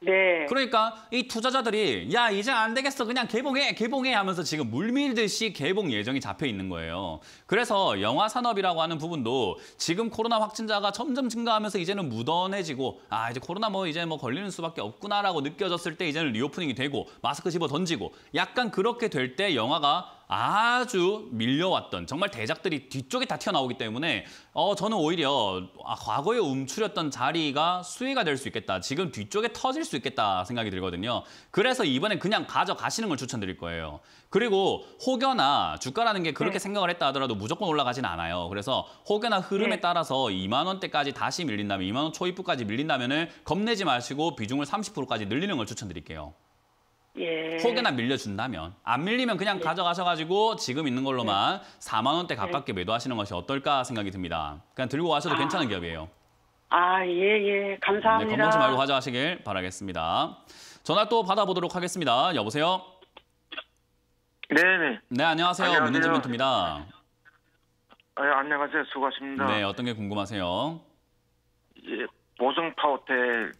네. 그러니까 이 투자자들이 야 이제 안 되겠어 그냥 개봉해 개봉해 하면서 지금 물밀듯이 개봉 예정이 잡혀 있는 거예요. 그래서 영화 산업이라고 하는 부분도 지금 코로나 확진자가 점점 증가하면서 이제는 무던해지고 아 이제 코로나 뭐 이제 뭐 걸리는 수밖에 없구나라고 느껴졌을 때 이제는 리오프닝이 되고 마스크 집어 던지고 약간 그렇게 될 때 영화가 아주 밀려왔던 정말 대작들이 뒤쪽에 다 튀어나오기 때문에 어 저는 오히려 아, 과거에 움츠렸던 자리가 수혜가 될 수 있겠다. 지금 뒤쪽에 터질 수 있겠다 생각이 들거든요. 그래서 이번에 그냥 가져가시는 걸 추천드릴 거예요. 그리고 혹여나 주가라는 게 그렇게 네. 생각을 했다 하더라도 무조건 올라가진 않아요. 그래서 혹여나 흐름에 네. 따라서 2만 원대까지 다시 밀린다면 2만 원 초입부까지 밀린다면 은 겁내지 마시고 비중을 30%까지 늘리는 걸 추천드릴게요. 예. 혹여나 밀려준다면 안 밀리면 그냥 예. 가져가셔가지고 지금 있는 걸로만 예. 4만 원대 네. 가깝게 매도하시는 것이 어떨까 생각이 듭니다. 그냥 들고 가셔도 아. 괜찮은 기업이에요. 아 예예 예. 감사합니다. 네, 겁먹지 말고 가져가시길 바라겠습니다. 전화 또 받아보도록 하겠습니다. 여보세요. 네네. 네 안녕하세요. 안녕하세요. 문진 멘토입니다. 아, 예, 안녕하세요. 수고하십니다. 네 어떤 게 궁금하세요? 예, 보성파호텔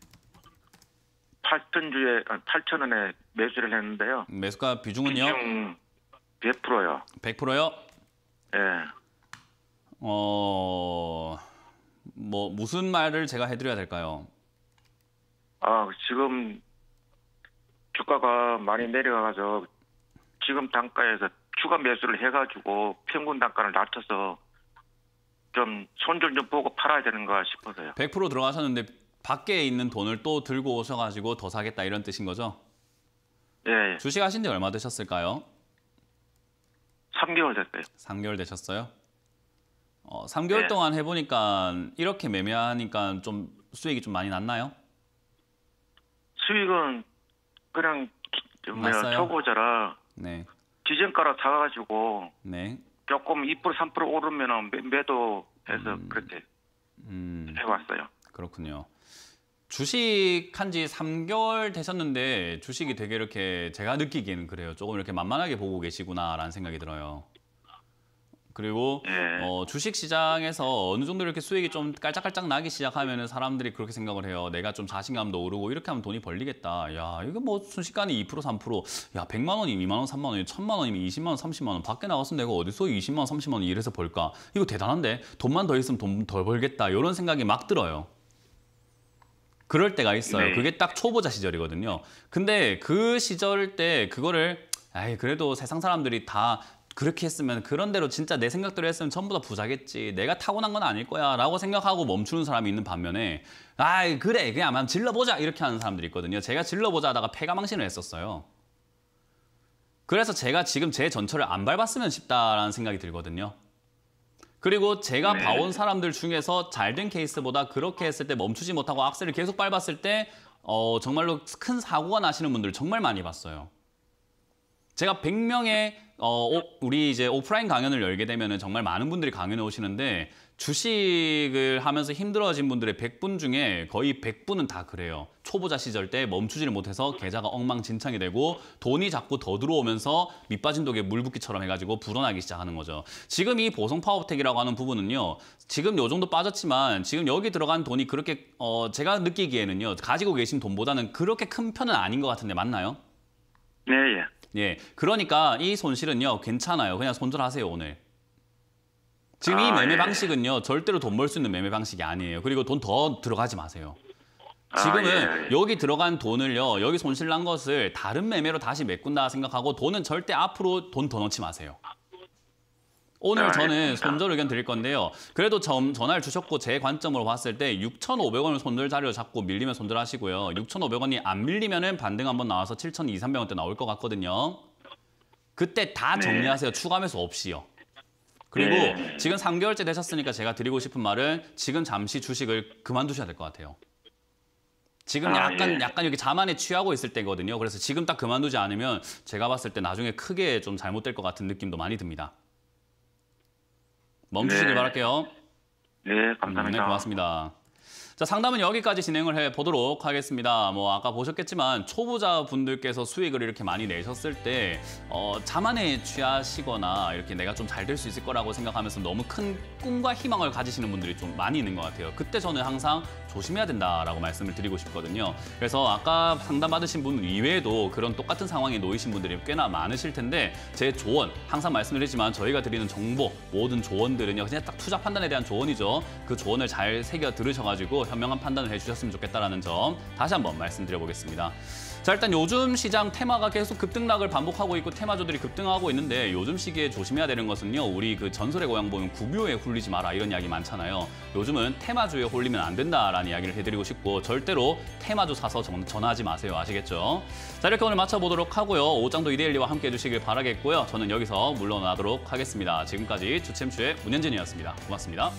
8천 주에 8천 아, 원에 매수를 했는데요. 매수가 비중은요? 비중 100%요. 100%요? 예. 네. 어. 뭐 무슨 말을 제가 해 드려야 될까요? 아, 지금 주가가 많이 내려가서 지금 단가에서 추가 매수를 해 가지고 평균 단가를 낮춰서 좀 손절 좀 보고 팔아야 되는가 싶어서요. 100% 들어가셨는데 밖에 있는 돈을 또 들고 오셔가지고 더 사겠다 이런 뜻인 거죠? 예. 예. 주식 하신 지 얼마 되셨을까요? 3개월 됐어요. 3개월 되셨어요? 어, 3개월 예. 동안 해보니까 이렇게 매매하니까 좀 수익이 좀 많이 났나요? 수익은 그냥 뭐야 초보자라 네. 기준가로 사가지고 네. 조금 2% 3% 오르면 매도 해서 음... 그렇게 음... 해왔어요. 그렇군요. 주식 한지 3개월 되셨는데 주식이 되게 이렇게 제가 느끼기에는 그래요. 조금 이렇게 만만하게 보고 계시구나라는 생각이 들어요. 그리고 네. 어, 주식 시장에서 어느 정도 이렇게 수익이 좀 깔짝깔짝 나기 시작하면 사람들이 그렇게 생각을 해요. 내가 좀 자신감도 오르고 이렇게 하면 돈이 벌리겠다. 야, 이거 뭐 순식간에 2%, 3%. 야, 100만 원이면 2만 원, 3만 원이면 1000만 원이면 20만 원, 30만 원. 밖에 나갔으면 내가 어디서 20만 원, 30만 원 이래서 벌까? 이거 대단한데? 돈만 더 있으면 돈덜 벌겠다. 이런 생각이 막 들어요. 그럴 때가 있어요. 네. 그게 딱 초보자 시절이거든요. 근데 그 시절 때 그거를 아이 그래도 세상 사람들이 다 그렇게 했으면 그런 대로 진짜 내 생각대로 했으면 전부 다 부자겠지. 내가 타고난 건 아닐 거야. 라고 생각하고 멈추는 사람이 있는 반면에 아이 그래 그냥 한번 질러보자 이렇게 하는 사람들이 있거든요. 제가 질러보자 하다가 폐가망신을 했었어요. 그래서 제가 지금 제 전철을 안 밟았으면 싶다라는 생각이 들거든요. 그리고 제가 네. 봐온 사람들 중에서 잘된 케이스보다 그렇게 했을 때 멈추지 못하고 악셀을 계속 밟았을 때 어, 정말로 큰 사고가 나시는 분들 정말 많이 봤어요. 제가 100명의 어, 우리 이제 오프라인 강연을 열게 되면 정말 많은 분들이 강연에 오시는데 주식을 하면서 힘들어진 분들의 100분 중에 거의 100분은 다 그래요. 초보자 시절 때 멈추지를 못해서 계좌가 엉망진창이 되고 돈이 자꾸 더 들어오면서 밑빠진 독에 물붓기처럼 해가지고 불어나기 시작하는 거죠. 지금 이 보성 파워텍이라고 하는 부분은요. 지금 요 정도 빠졌지만 지금 여기 들어간 돈이 그렇게 어 제가 느끼기에는요. 가지고 계신 돈보다는 그렇게 큰 편은 아닌 것 같은데 맞나요? 네. 예. 예. 그러니까 이 손실은요. 괜찮아요. 그냥 손절하세요 오늘. 지금 아, 이 매매 예. 방식은요 절대로 돈 벌 수 있는 매매 방식이 아니에요. 그리고 돈 더 들어가지 마세요. 아, 지금은 아, 예, 예. 여기 들어간 돈을요 여기 손실 난 것을 다른 매매로 다시 메꾼다 생각하고 돈은 절대 앞으로 돈 더 넣지 마세요. 오늘 네, 저는 손절 의견 드릴 건데요. 그래도 점, 전화를 주셨고 제 관점으로 봤을 때 6,500원을 손절 자리로 잡고 밀리면 손절하시고요. 6,500원이 안 밀리면 은 반등 한번 나와서 7,200, 300원대 나올 것 같거든요. 그때 다 네. 정리하세요. 네. 추가 매수 없이요. 그리고 네. 지금 3개월째 되셨으니까 제가 드리고 싶은 말은 지금 잠시 주식을 그만두셔야 될 것 같아요. 지금 아, 약간 예. 약간 여기 자만에 취하고 있을 때거든요. 그래서 지금 딱 그만두지 않으면 제가 봤을 때 나중에 크게 좀 잘못될 것 같은 느낌도 많이 듭니다. 멈추시길 네. 바랄게요. 네, 감사합니다. 음, 네, 고맙습니다. 자, 상담은 여기까지 진행을 해 보도록 하겠습니다. 뭐 아까 보셨겠지만 초보자분들께서 수익을 이렇게 많이 내셨을 때 어, 자만에 취하시거나 이렇게 내가 좀 잘 될 수 있을 거라고 생각하면서 너무 큰 꿈과 희망을 가지시는 분들이 좀 많이 있는 것 같아요. 그때 저는 항상 조심해야 된다라고 말씀을 드리고 싶거든요. 그래서 아까 상담받으신 분 이외에도 그런 똑같은 상황에 놓이신 분들이 꽤나 많으실 텐데 제 조언, 항상 말씀드리지만 저희가 드리는 정보, 모든 조언들은요. 그냥 딱 투자 판단에 대한 조언이죠. 그 조언을 잘 새겨 들으셔가지고 현명한 판단을 해주셨으면 좋겠다라는 점 다시 한번 말씀드려보겠습니다. 자 일단 요즘 시장 테마가 계속 급등락을 반복하고 있고 테마주들이 급등하고 있는데 요즘 시기에 조심해야 되는 것은요. 우리 그 전설의 고향 보면 구묘에 홀리지 마라 이런 이야기 많잖아요. 요즘은 테마주에 홀리면 안 된다라는 이야기를 해드리고 싶고 절대로 테마주 사서 전, 전하지 마세요. 아시겠죠? 자 이렇게 오늘 마쳐보도록 하고요. 오장도 이데일리와 함께해 주시길 바라겠고요. 저는 여기서 물러나도록 하겠습니다. 지금까지 주챔슈의 문현진이었습니다. 고맙습니다.